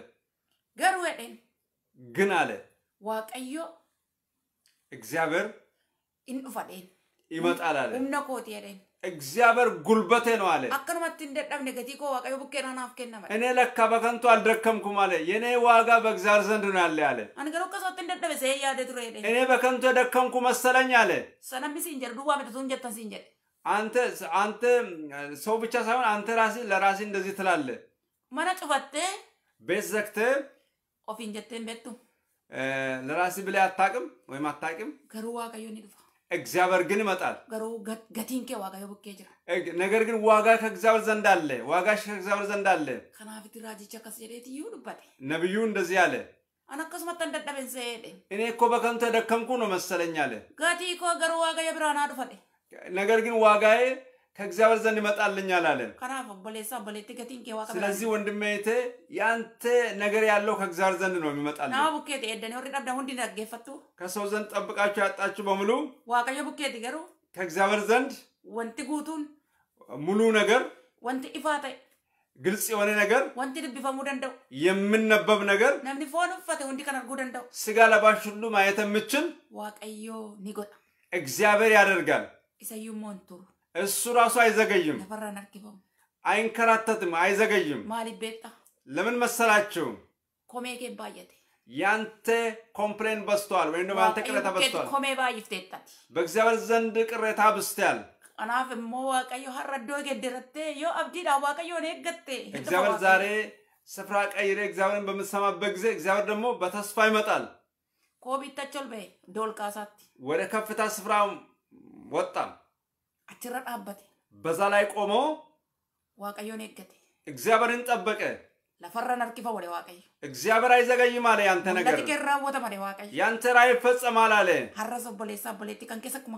ገሩ ሄደን ግን አለ ዋቀዮ እግዚአብሔር ኢንዱፋዴን ይመጣል አለ። ሁምነ የደን እግዚአብሔር ጉልበቴ ነው አለ። አከኑማት እንደዳብነ ገቲ ኮ ዋቀዮ ቡኬና ናፍ ማለ እኔ ለካ በከንቱ አልደከምኩም አለ። የኔ ዋጋ በእግዚአብሔር ዘንድ ነው ያለ አለ። አንገሮ ከሶት እንደደበ ዘያ ደድሮ ሄደን እኔ በከንቱ ደከምኩ መሰለኝ አለ። ሰነምሲ እንጀር ዱዋ መተቱን ጀተን ሲንጀር አንተ አንተ ሰው ብቻ ሳይሆን አንተ ራስህ ለራስህ እንደዚህ ትላለ ማና ጩፈቴ ቤት ዘግተ ኦፊንጀቴን ቤቱ ለራስህ ብለህ አታቅም ወይም አታቅም። ገሩ ዋጋዮ ኒድፋ እግዚአብሔር ግን ይመጣል። ገሩ ገቲንኬ ዋጋዮ ቡኬ ጅራ ነገር ግን ዋጋ ከእግዚአብሔር ዘንድ አለ። ዋጋ ከእግዚአብሔር ዘንድ አለ። ከናፊት ራጅቻ ከስ ጀዴት ይዩ ነብዩ እንደዚህ አለ። መጣን እንደደበን ዘሄደ እኔ እኮ በከንቱ የደከምኩ ነው መሰለኝ አለ። ገቲ እኮ ገሩ ዋቀዮ ብራና አድፈዴ ነገር ግን ዋጋዬ ከእግዚአብሔር ዘንድ ይመጣልኛል አለን። ስለዚህ ወንድሜ እህቴ ያንተ ነገር ያለው ከእግዚአብሔር ዘንድ ነው የሚመጣል። ከሰው ዘንድ ጠብቃችሁ ያጣችሁ በሙሉ ከእግዚአብሔር ዘንድ ወንቲ ጉቱን ሙሉ ነገር ወንቲ ኢፋ ግልጽ የሆነ ነገር ወንቲ ልቢፈሙ ደንደው የምነበብ ነገር ነምኒ ፎን ፈተ ወንዲ ከን ደንደው ስጋ ለባሽ ሁሉ ማየት የምችል ዋቀዮ ኒጎዳ እግዚአብሔር ያደርጋል። እሱ ራሱ አይዘገይም፣ አይንከራተትም፣ አይዘገይም። ለምን መሰላችሁ? ያንተ ኮምፕሌን በስተዋል ወይም ደግሞ አንተ ቅሬታ በዝቷል። በእግዚአብሔር ዘንድ ቅሬታ ብስቷል። kanaaf immoo waaqayyo har'a iddoo geddirattee yoo ዋቀዮ ነ eeggatte እግዚአብሔር ዛሬ ስፍራ ቀይሬ እግዚአብሔርን በምትሰማበት ጊዜ እግዚአብሔር ደግሞ በተስፋ ይመጣል። ኮቢታቸው ልበ ዶልቃሳት ወደ ከፍታ ስፍራ ወጣም አችራ ዳባቴ በዛ ላይ ቆሞ ዋቀዮን ኤገቴ እግዚአብሔርን ጠበቀ። ለፈረን አርኪፋ ወደ ዋቀይ እግዚአብሔር አይዘገይም አለ። ያንተ ነገር ራወተ ማለ ዋቀይ ያንተ ራእይ ይፈጸማል አለ። ሀረሰ ቦሌሳ ቦሌቲ ቀንኬሰ ኩመ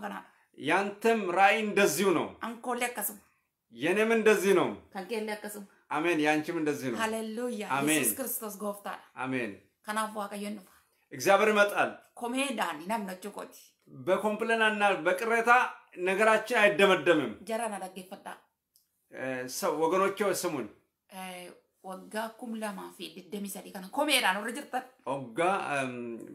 ያንተም ራይ እንደዚሁ ነው። አንኮል አከሱም የኔም እንደዚህ ነው። ከንኬሌ አከሱም አሜን። ያንቺም እንደዚህ ነው። ሃሌሉያ። ኢየሱስ ክርስቶስ ጎፍታ አሜን። ከናፍ ዋቀዮ ንፋ እግዚአብሔር ይመጣል። ኮሜዳን ናምነችኮት በኮምፕለናና በቅሬታ ነገራችን አይደመደምም። ጀራና ዳጌፈዳ ሰው ወገኖቼ ስሙን ወጋ ኩም ለማፊ ድደሚ ሰዲ ከነ ኮሜዳን ወረ ጅርተን ወጋ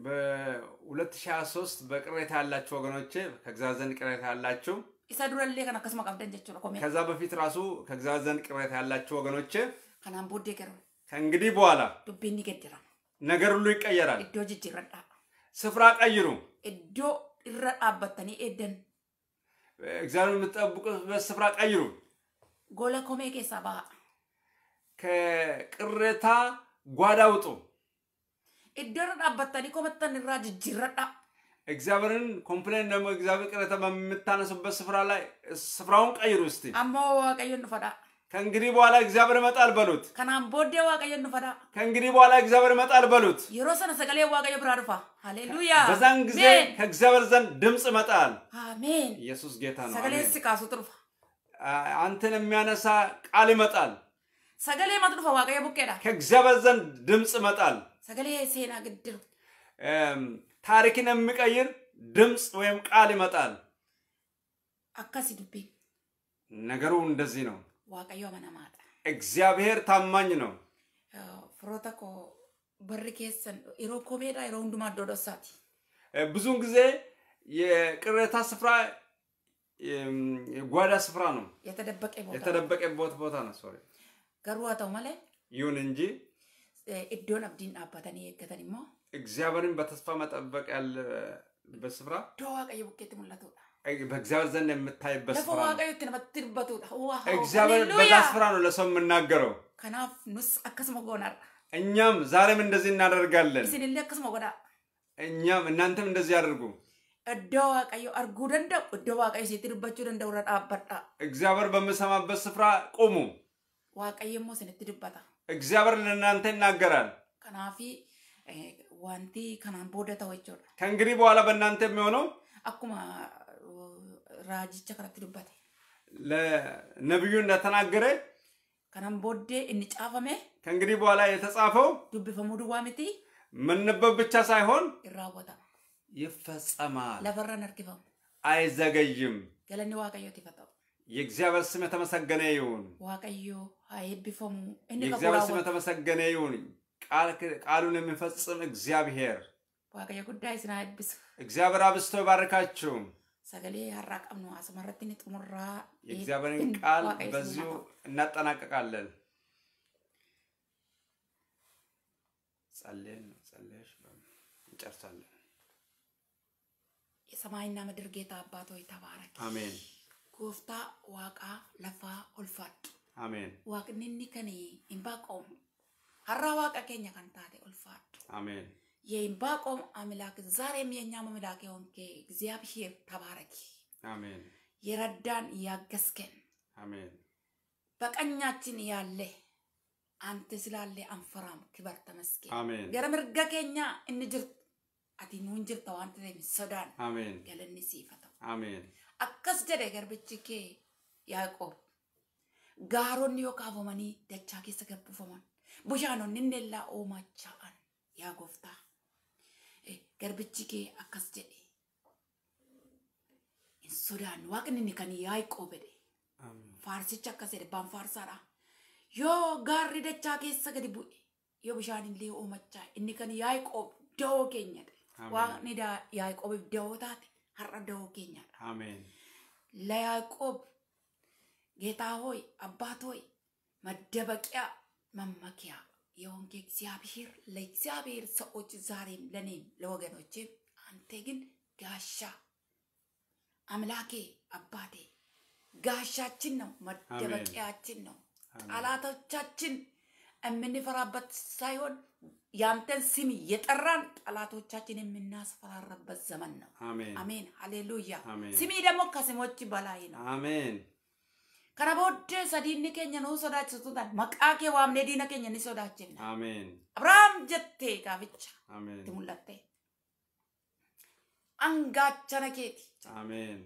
በ2023 በቅሬታ ያላችሁ ወገኖቼ ከእግዚአብሔር ዘንድ ቅሬታ ያላችሁ ኢሳ ዱረሌ ከነ ከስማ ቀብደን ጀቹ ነው ኮሜ ከዛ በፊት ራሱ ከእግዚአብሔር ዘንድ ቅሬታ ያላችሁ ወገኖቼ ከናን ቦዴ ገረ ከእንግዲህ በኋላ ዱቤኒ ገድራል ነገር ሁሉ ይቀየራል። እዶ ጅጅ ረዳ ስፍራ ቀይሩ። እዶ irra dhaabbattanii eeddan. እግዚአብሔር የምትጠብቁበት ስፍራ ቀይሩ። ጎለ ኮሜ ኬሳ ባ ከቅሬታ ጓዳ ውጡ። Iddoo irra dhaabbattanii ራ ጅጅ ረዳ እግዚአብሔርን ኮምፕሌን ደግሞ እግዚአብሔር ቅሬታ በምታነሱበት ስፍራ ላይ ስፍራውን ቀይሩ እስቲ። አሞ ዋቀዮ እንፈዳ ከእንግዲህ በኋላ እግዚአብሔር መጣል በሉት። ከናም ቦዴ ዋቀየን ፈዳ ከእንግዲህ በኋላ እግዚአብሔር መጣል በሉት። የሮሰነ ሰነ ሰቀሌ ዋቀየ ብራ ዱፋ ሃሌሉያ። በዛን ጊዜ ከእግዚአብሔር ዘንድ ድምፅ መጣል። አሜን። ኢየሱስ ጌታ ነው። ሰቀሌ ሲካሱ ጥሩፋ አንተን የሚያነሳ ቃል ይመጣል። ሰገሌ መጥዱፋ ዋቀየ ቡቄዳ ከእግዚአብሔር ዘንድ ድምፅ መጣል። ሰገሌ ሴና ግድሩ ታሪክን የሚቀይር ድምፅ ወይም ቃል ይመጣል። አካሲ ድቤ ነገሩ እንደዚህ ነው። waaqayyo amanamaadha. Egzaabiheer taammaany noo. Firoota koo barri keessan yeroo komeedha yeroo hundumaa iddoo dhossaati. ብዙውን ጊዜ የቅሬታ ስፍራ ጓዳ ስፍራ ነው። የተደበቀ ቦታ የተደበቀ ቦታ ነው። ሶሪ ገሩ ተው መለ ይሁን እንጂ ኢዶን አብዲን አባተን የገተን ሞ እግዚአብሔርን በተስፋ መጠበቅ ያለበት ስፍራ ዶ ዋቀየ ቡኬት ሙላቱዳ በእግዚአብሔር ዘንድ የምታይበት ስፍራ እግዚአብሔር በዛ ስፍራ ነው ለሰው የምናገረው። ከናፍ ኑስ አከስመ ጎናር እኛም ዛሬም እንደዚህ እናደርጋለን። ኢሲንሌ አከስመ ጎና እኛም እናንተም እንደዚህ ያደርጉ። እዶ ዋቀዮ አርጉ ደንደው እዶ ዋቀዮ ሲቲ ድባችሁ ደንደው ረ እግዚአብሔር በምሰማበት ስፍራ ቁሙ። ዋቀየሞ ስንትድበታ እግዚአብሔር ለእናንተ ይናገራል። ከናፊ ዋንቲ ከናን ቦደታ ወጆ ከእንግዲህ በኋላ በእናንተ የሚሆነው አኩማ raajicha kanatti dubbate. ለነቢዩ እንደተናገረ ከናም ቦዴ እንጫፈሜ ከእንግዲህ በኋላ የተጻፈው ዱብፈሙ ድዋ ምቲ መነበብ ብቻ ሳይሆን ይራወጣል፣ ይፈጸማል፣ ለፈረን እርግፈም አይዘገይም። ገለኒ ዋቀዮ ይፈጠሩ የእግዚአብሔር ስም የተመሰገነ ይሁን። ዋቀዮ አይብፈሙ የእግዚአብሔር ስም የተመሰገነ ይሁን። ቃሉን የሚፈጽም እግዚአብሔር ዋቀዮ ጉዳይ ስና እግዚአብሔር አብስቶ ይባርካችሁ። sagalee har'aa qabnu asumarratti ni xumurraa የእግዚአብሔርን ቃል በዚሁ እናጠናቀቃለን። ጸልየን ጸልየሽ እንጨርሳለን። የሰማይና ምድር ጌታ አባት ተባረክ። አሜን። ጎፍታ ዋቃ ለፋ ኦልፋዱ አሜን። ዋቅንኒ ከኔ ኢምባ ቆሙ ዋቃ ኬኛ ከንታቴ ኦልፋዱ አሜን። የባቆም አምላክ ዛሬም የእኛ አምላክ የሆንክ እግዚአብሔር ተባረክ። አሜን። የረዳን ያገስከን፣ አሜን። በቀኛችን ያለ አንተ ስላለ አንፈራም። ክብር ተመስገን። አሜን። ገረ ምርገ ኬኛ እንጅርት አቲ ኑንጅርተ ዋንተ ተም ሶዳን አሜን። ገለኒ ሲፈታ አሜን። አከስ ጀደ ገርብቺ ኬ ያዕቆብ ጋሮን ዮካፎመኒ ደቻ ኬሰ ገቡፈመን ቡሻኖን ንኔላ ኦማቻአን ያጎፍታ garbichi kee akkas jedhe hin waaqni inni kan yaa'ii bedhe faarsicha akkas jedhe abbaan faarsaadha yoo gaarri dachaa keessa gadi bu'e yoo bishaan illee oomachaa inni kan yaa'ii da'oo keenyadha waaqni yaa'ii qoobeef da'oo taate har'a da'oo keenyadha la yaa'ii qoob geetaa hooyi abbaa tooyi madda የሆንክ እግዚአብሔር ለእግዚአብሔር ሰዎች ዛሬም ለኔም ለወገኖቼም አንተ ግን ጋሻ አምላኬ አባቴ ጋሻችን ነው፣ መደበቂያችን ነው። ጠላቶቻችን የምንፈራበት ሳይሆን ያንተን ስም የጠራን ጠላቶቻችን የምናስፈራረበት ዘመን ነው። አሜን፣ ሃሌሉያ። ስሚ ደግሞ ከስሞች በላይ ነው። አሜን። kana booddee sadiinni keenya nuu sodaachisuudhaan maqaa kee waamnee diina kenya ni amen abraham sodaachinna. Abrahaam jettee gaaficha itti mul'atte. Angaachana keeti. Ameen.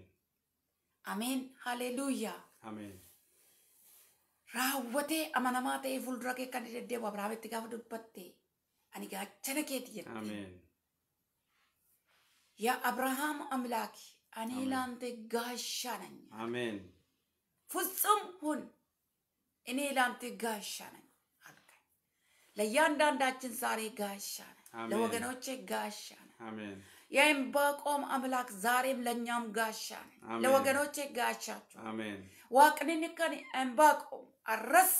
amen Raawwatee amanamaa ta'ee fuuldura kee kan deddeebi'u Abrahaamitti gaafa dubbatte ani ga gaachana keeti amen ya abraham amlaki ani ilaante amen. amen. ፍጹም ሁን፣ እኔ ላንተ ጋሻ ነኝ አልከ። ለእያንዳንዳችን ዛሬ ጋሻ ነኝ፣ ለወገኖቼ ጋሻ ነህ። የዕንባቆም አምላክ ዛሬም ለእኛም ጋሻ ነኝ፣ ለወገኖቼ ጋሻቸው ዋቅንንከን ዕንባቆም አረስ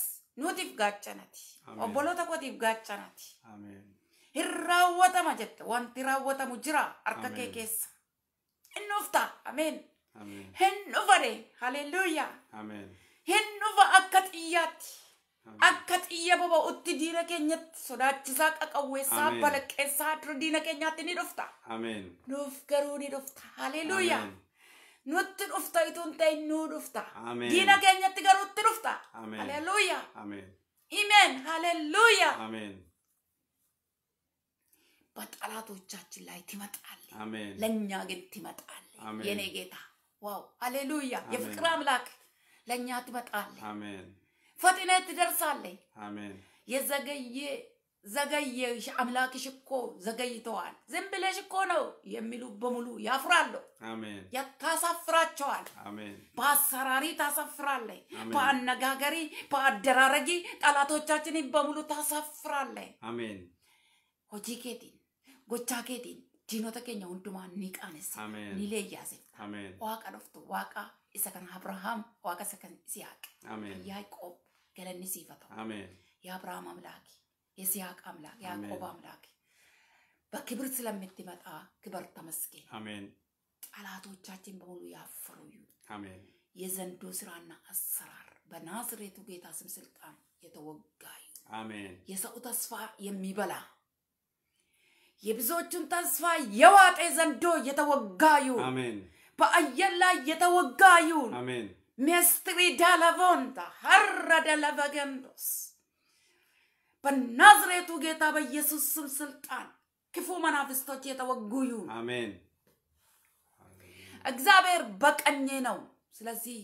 ኑቲፍ ጋቸነቲ ኦቦሎተ ኮቲፍ ጋቸናቲ hirraawwatama jette wanti raawwatamu jira harka kee keessa inni ufta ameen. amen Hin dhufare. Haleluuyaa. Hin dhufa akka xiyyaatti. Akka xiyya boba'utti diina keenyatti sodaachisaa qaqawweessaa balaqqeessaa dura diina keenyaatti ni amen nuf garuu ni dhufta. Haleluuyaa. Nutti dhufta ituun ta'e nuu dhufta. Diina keenyatti garuutti dhufta. Haleluuyaa. Imeen. Haleluuyaa. በጠላቶቻችን ላይ ትመጣለህ፣ ለእኛ ግን ትመጣለህ የኔ ጌታ። ዋው ሀሌሉያ የፍቅር አምላክ ለእኛ ትመጣለ። አሜን። ፈጥነ ትደርሳለህ። አሜን። የዘገየ ዘገየ አምላክሽ እኮ ዘገይተዋል፣ ዝም ብለሽ እኮ ነው የሚሉ በሙሉ ያፍራሉ። ታሳፍራቸዋል። በአሰራሪ ታሳፍራለ በአነጋገሪ በአደራረጊ ጠላቶቻችን በሙሉ ታሳፍራለ አሜን። ሆጂ ኬቲን ጎቻ ኬቲን diinota keenya hundumaa ni qaanessa ni leeyyaase waaqa dhuftu waaqa isa kan abrahaam waaqa isa kan isiyaaq yaaqoob galanni siifa ta'u የአብርሃም አምላክ የሲያቅ አምላክ የያዕቆብ አምላክ በክብር ስለምትመጣ ክብር ተመስገን። አሜን። ጠላቶቻችን በሙሉ ያፈሩ ይሁን። የዘንዶ ስራና አሰራር በናዝሬቱ ጌታ ስም ስልጣን የተወጋ ይሁን። አሜን። የሰው ተስፋ የሚበላ የብዙዎቹን ተስፋ የዋጠ ዘንዶ የተወጋ ይሁን። አሜን። በአየር ላይ የተወጋ ይሁን። አሜን። ሚስትሪ ዳለቮን ሀረ ደለበገንዶስ በናዝሬቱ ጌታ በኢየሱስ ስም ስልጣን ክፉ መናፍስቶች የተወጉ ይሁን። አሜን። እግዚአብሔር በቀኜ ነው፣ ስለዚህ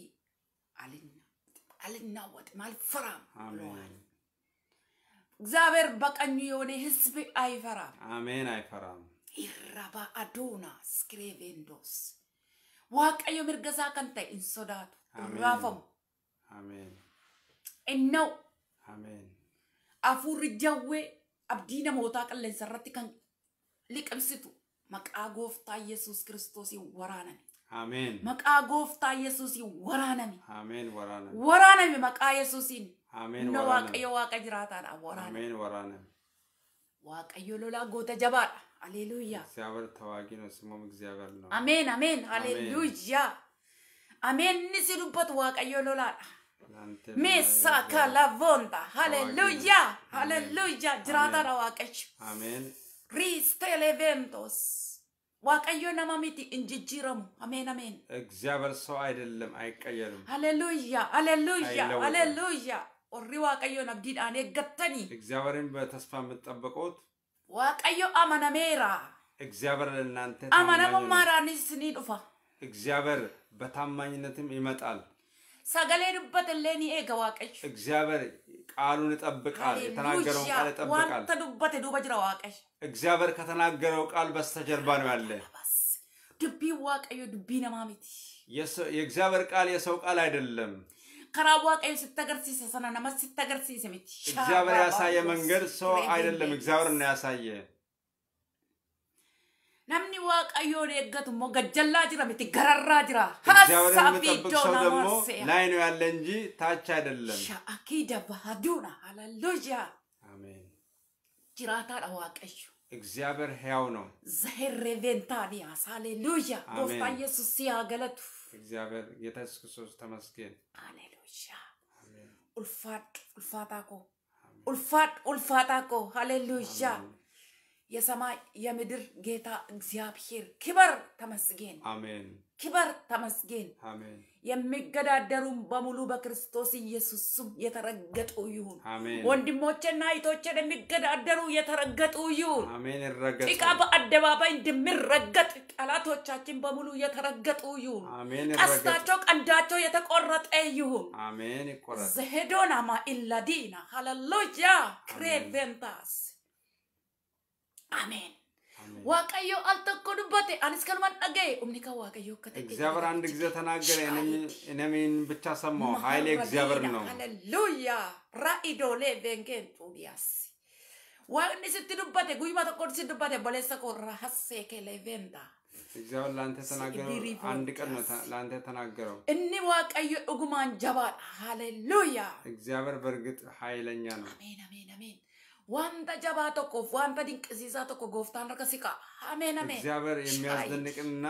አልናወጥም አልፈራም ብለዋል። እግዚአብሔር በቀኙ የሆነ ህዝብ አይፈራም። አሜን። አይፈራም። ኢራባ አዶና ስክሬቬንዶስ ዋቀዮ ምርገዛ ከንተ እንሶዳቱ ራፈሙ አሜን። እነው አሜን። አፉር ጀዌ አብዲ ሞታ ቀለን ረት ከን ሊቅብስቱ መቃ ጎፍታ ኢየሱስ ክርስቶስ ወራነን አሜን። መቃ ጎፍታ ኢየሱስ ወራነን አሜን። ወራነን ወራነን መቃ ኢየሱስ ኢየሱስን Ameen waaqayyo waaqa jiraataadha. Waraana. Ameen waraana. Waaqayyo lolaa goota jabaadha. Haleluuyaa. እግዚአብሔር ታዋቂ ነው፣ ስሙም እግዚአብሔር ነው። አሜን አሜን። ሃሌሉያ አሜን። ንስ ዱበት ዋቀዮ ሎላዳ ሜሳ ካላቮንታ ሃሌሉያ ሃሌሉያ ጅራታዳ ዋቀች አሜን ሪስቴ ሌቬንቶስ ዋቀዮ ነማሚቲ እንጅጅረሙ አሜን አሜን። እግዚአብሔር ሰው አይደለም፣ አይቀየርም። ሃሌሉያ ሃሌሉያ ሃሌሉያ ኦሪ ዋቀዮን አብዲዳን ኤገተኒ እግዚአብሔርን በተስፋ የምትጠብቁት ዋቀዮ አመነሜራ እግዚአብሔር ለእናንተ አመነሙማራን ስኒ ዱፋ እግዚአብሔር በታማኝነትም ይመጣል። ሰገሌ ዱበት ሌኒ ኤገ ዋቀሽ እግዚአብሔር ቃሉን ይጠብቃል። የተናገረውን ቃል ይጠብቃል። ዋንተ ዱበት ዱበ ጅራ ዋቀሽ እግዚአብሔር ከተናገረው ቃል በስተጀርባ ነው ያለ። ድቢ ዋቀዮ ድቢ ነማሚቲ የእግዚአብሔር ቃል የሰው ቃል አይደለም። karaa waaqayyo sitti agarsiisa sana namas sitti agarsiise miti. እግዚአብሔር ያሳየ መንገድ ሰው አይደለም፣ እግዚአብሔር ነው ያሳየ። namni waaqayyoon eeggatu immoo gajjallaa jira miti gararraa jira. Haassaa fi iddoo namaa se'a. ላይ ነው ያለ እንጂ ታች አይደለም። ሻአኪደ ባዱና ሃሌሉያ አሜን። ጅራታadha waaqayyo እግዚአብሔር ሕያው ነው። ዘሄሬቬንታኒያስ ሃሌሉያ ጎፍታ ኢየሱስ ሲያገለቱ እግዚአብሔር ጌታ ኢየሱስ ክርስቶስ ተመስገን ሃሌሉያ Hallelujah. Ulfaat ulfaataa koo ulfaat ulfaataa koo Hallelujah. የሰማይ የምድር ጌታ እግዚአብሔር ክብር ተመስገን። አሜን። ክበር፣ ተመስገን። የሚገዳደሩም በሙሉ በክርስቶስ ኢየሱስ ስም የተረገጡ ይሁን። ወንድሞቼና እህቶቼ የሚገዳደሩ የተረገጡ ይሁን። ጭቃ በአደባባይ እንደሚረገጥ ጠላቶቻችን በሙሉ የተረገጡ ይሁን። ቀስታቸው፣ ቀንዳቸው የተቆረጠ ይሁን። ዘሄዶናማ ኢላዲና ሃሌሉያ ክሬቬንታስ አሜን። waaqayዮ አልተኮኑበት አኒስ ከኑማን ዳገይ ኡምኒ ከ እግዚአብሔር አንድ ጊዜ ተናገረ፣ እኔም ብቻ ሰማሁ። ኃይሌ እግዚአብሔር ነው። ሃሌሉያ ራኢዶሌ ቬንጌን ጡዲያስ ዋእኒ ስት ዱበቴ ጉይማ ተኮን ስት በሌሰ ኮራ ሀሴ ኬሌ ቬንዳ እግዚአብሔር ለአንተ ተናገረው። አንድ ቀን ነው ለአንተ ተናገረው። እኒ ዋቀዩ እጉማን ጀባል ሃሌሉያ። እግዚአብሔር በእርግጥ ኃይለኛ ነው። አሜን አሜን አሜን። wanta jabaa tokkoof wanta dinqisiisaa tokko gooftaan harka si qaba. Ameen ameen. እግዚአብሔር የሚያስደንቅንና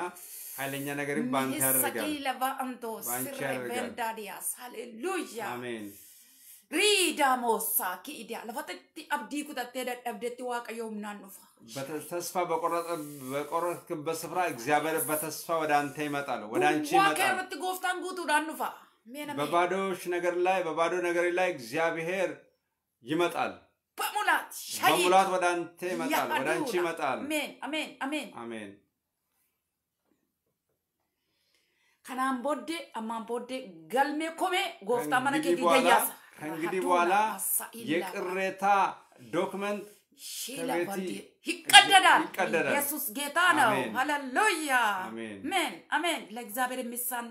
ኃይለኛ ነገርን ባንቺ ያደርጋል። ሰቂለ ባአንቶ ስሬ በንዳዲያስ ሃሌሉያ አሜን። riidaa moossaa ki'idaa lafatatti abdii kutattee dadhabdetti waaqayyo humnaan dhufa ተስፋ በቆረጥክበት ስፍራ እግዚአብሔር በተስፋ ወደ አንተ ይመጣል፣ ወደ አንቺ ይመጣል። ከርት ጎፍታን ጉቱዳን ኑፋ በባዶዎች ነገር ላይ በባዶ ነገር ላይ እግዚአብሔር ይመጣል። በሙላት በሙላት ወደ አንተ ይመጣል፣ ወደ አንቺ ይመጣል። አሜን አሜን አሜን አሜን። ከናን ቦዴ አማን ቦዴ ገልሜ ኮሜ ጎፍታ መነቄ ዲገያስ ከእንግዲህ በኋላ የቅሬታ ዶክመንት ይቀደዳል። ኢየሱስ ጌታ ነው። ሃሌሉያ አሜን አሜን። ለእግዚአብሔር የሚሳን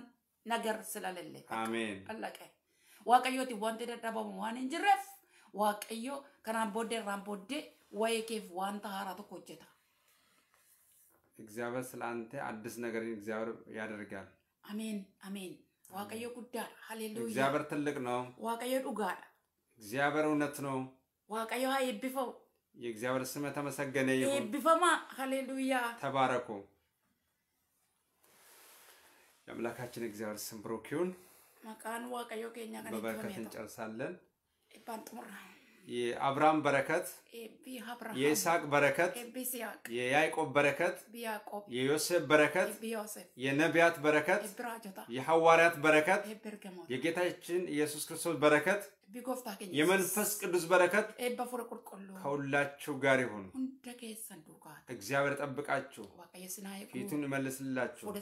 ነገር ስለሌለ አሜን አለቀ። ዋቀዮት እንጅረፍ waaqayyo kanaan booddee irraan booddee waa'ee keef wanta haaraa tokko hojjeta. እግዚአብሔር ስለ አንተ አዲስ ነገርን እግዚአብሔር ያደርጋል። አሜን አሜን። ዋቀዮ ጉዳድ ሃሌሉያ። እግዚአብሔር ትልቅ ነው። ዋቀዮ ዱጋድ እግዚአብሔር እውነት ነው። ዋቀዮ ሀይብፈው የእግዚአብሔር ስም የተመሰገነ ይሁን። ይብፈማ ሃሌሉያ። ተባረኩ። የአምላካችን እግዚአብሔር ስም ብሩክ ይሁን። መቃን ዋቀዮ ኬኛ ከበረከት እንጨርሳለን። የአብርሃም በረከት፣ የይስሐቅ በረከት፣ የያዕቆብ በረከት፣ የዮሴፍ በረከት፣ የነቢያት በረከት፣ የሐዋርያት በረከት፣ የጌታችን ኢየሱስ ክርስቶስ በረከት፣ የመንፈስ ቅዱስ በረከት ከሁላችሁ ጋር ይሁን። እግዚአብሔር ጠብቃችሁ፣ ፊቱን ይመልስላችሁ፣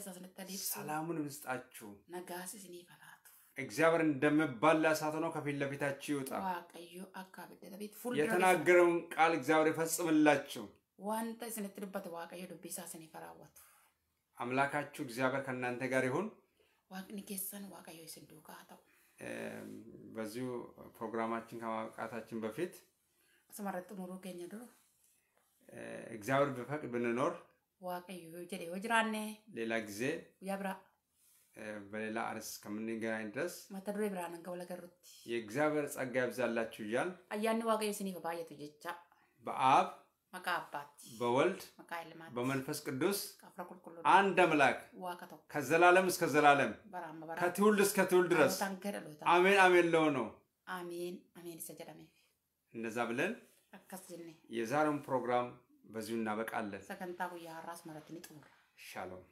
ሰላሙን ምስጣችሁ እግዚአብሔር እንደሚባል እሳት ነው ከፊት ለፊታችሁ ይውጣ። የተናገረውን ቃል እግዚአብሔር ይፈጽምላችሁ። ዋንተ ስንትርበት ዋቀዮ ዱቢሳ ስንፈራወቱ አምላካችሁ እግዚአብሔር ከእናንተ ጋር ይሁን። ዋቅን ጌሰን ዋቀዩ ስንዱቃ ተው በዚሁ ፕሮግራማችን ከማብቃታችን በፊት ስመረጥ ሙሩ ገኘ ድሮ እግዚአብሔር ብፈቅድ ብንኖር ዋቀዩ ጀዴ ወጅራኔ ሌላ ጊዜ ያብራ በሌላ አርስ እስከምንገናኝ ድረስ mata duree biraan hanga የእግዚአብሔር ጸጋ ያብዛላችሁ እያል አያን ዋቀዮ የስኒ ባየቱ ጀቻ በአብ መቃ አባት በወልድ መቃ ልማት በመንፈስ ቅዱስ አንድ አምላክ ከዘላለም እስከ ዘላለም ከትውልድ እስከ ትውልድ ድረስ አሜን አሜን ነው አሜን አሜን ሰጀዳሜ እነዛ ብለን የዛሬውን ፕሮግራም በዚሁ እናበቃለን። ሰከንታ ጉያ ራስ ማለት ሻሎም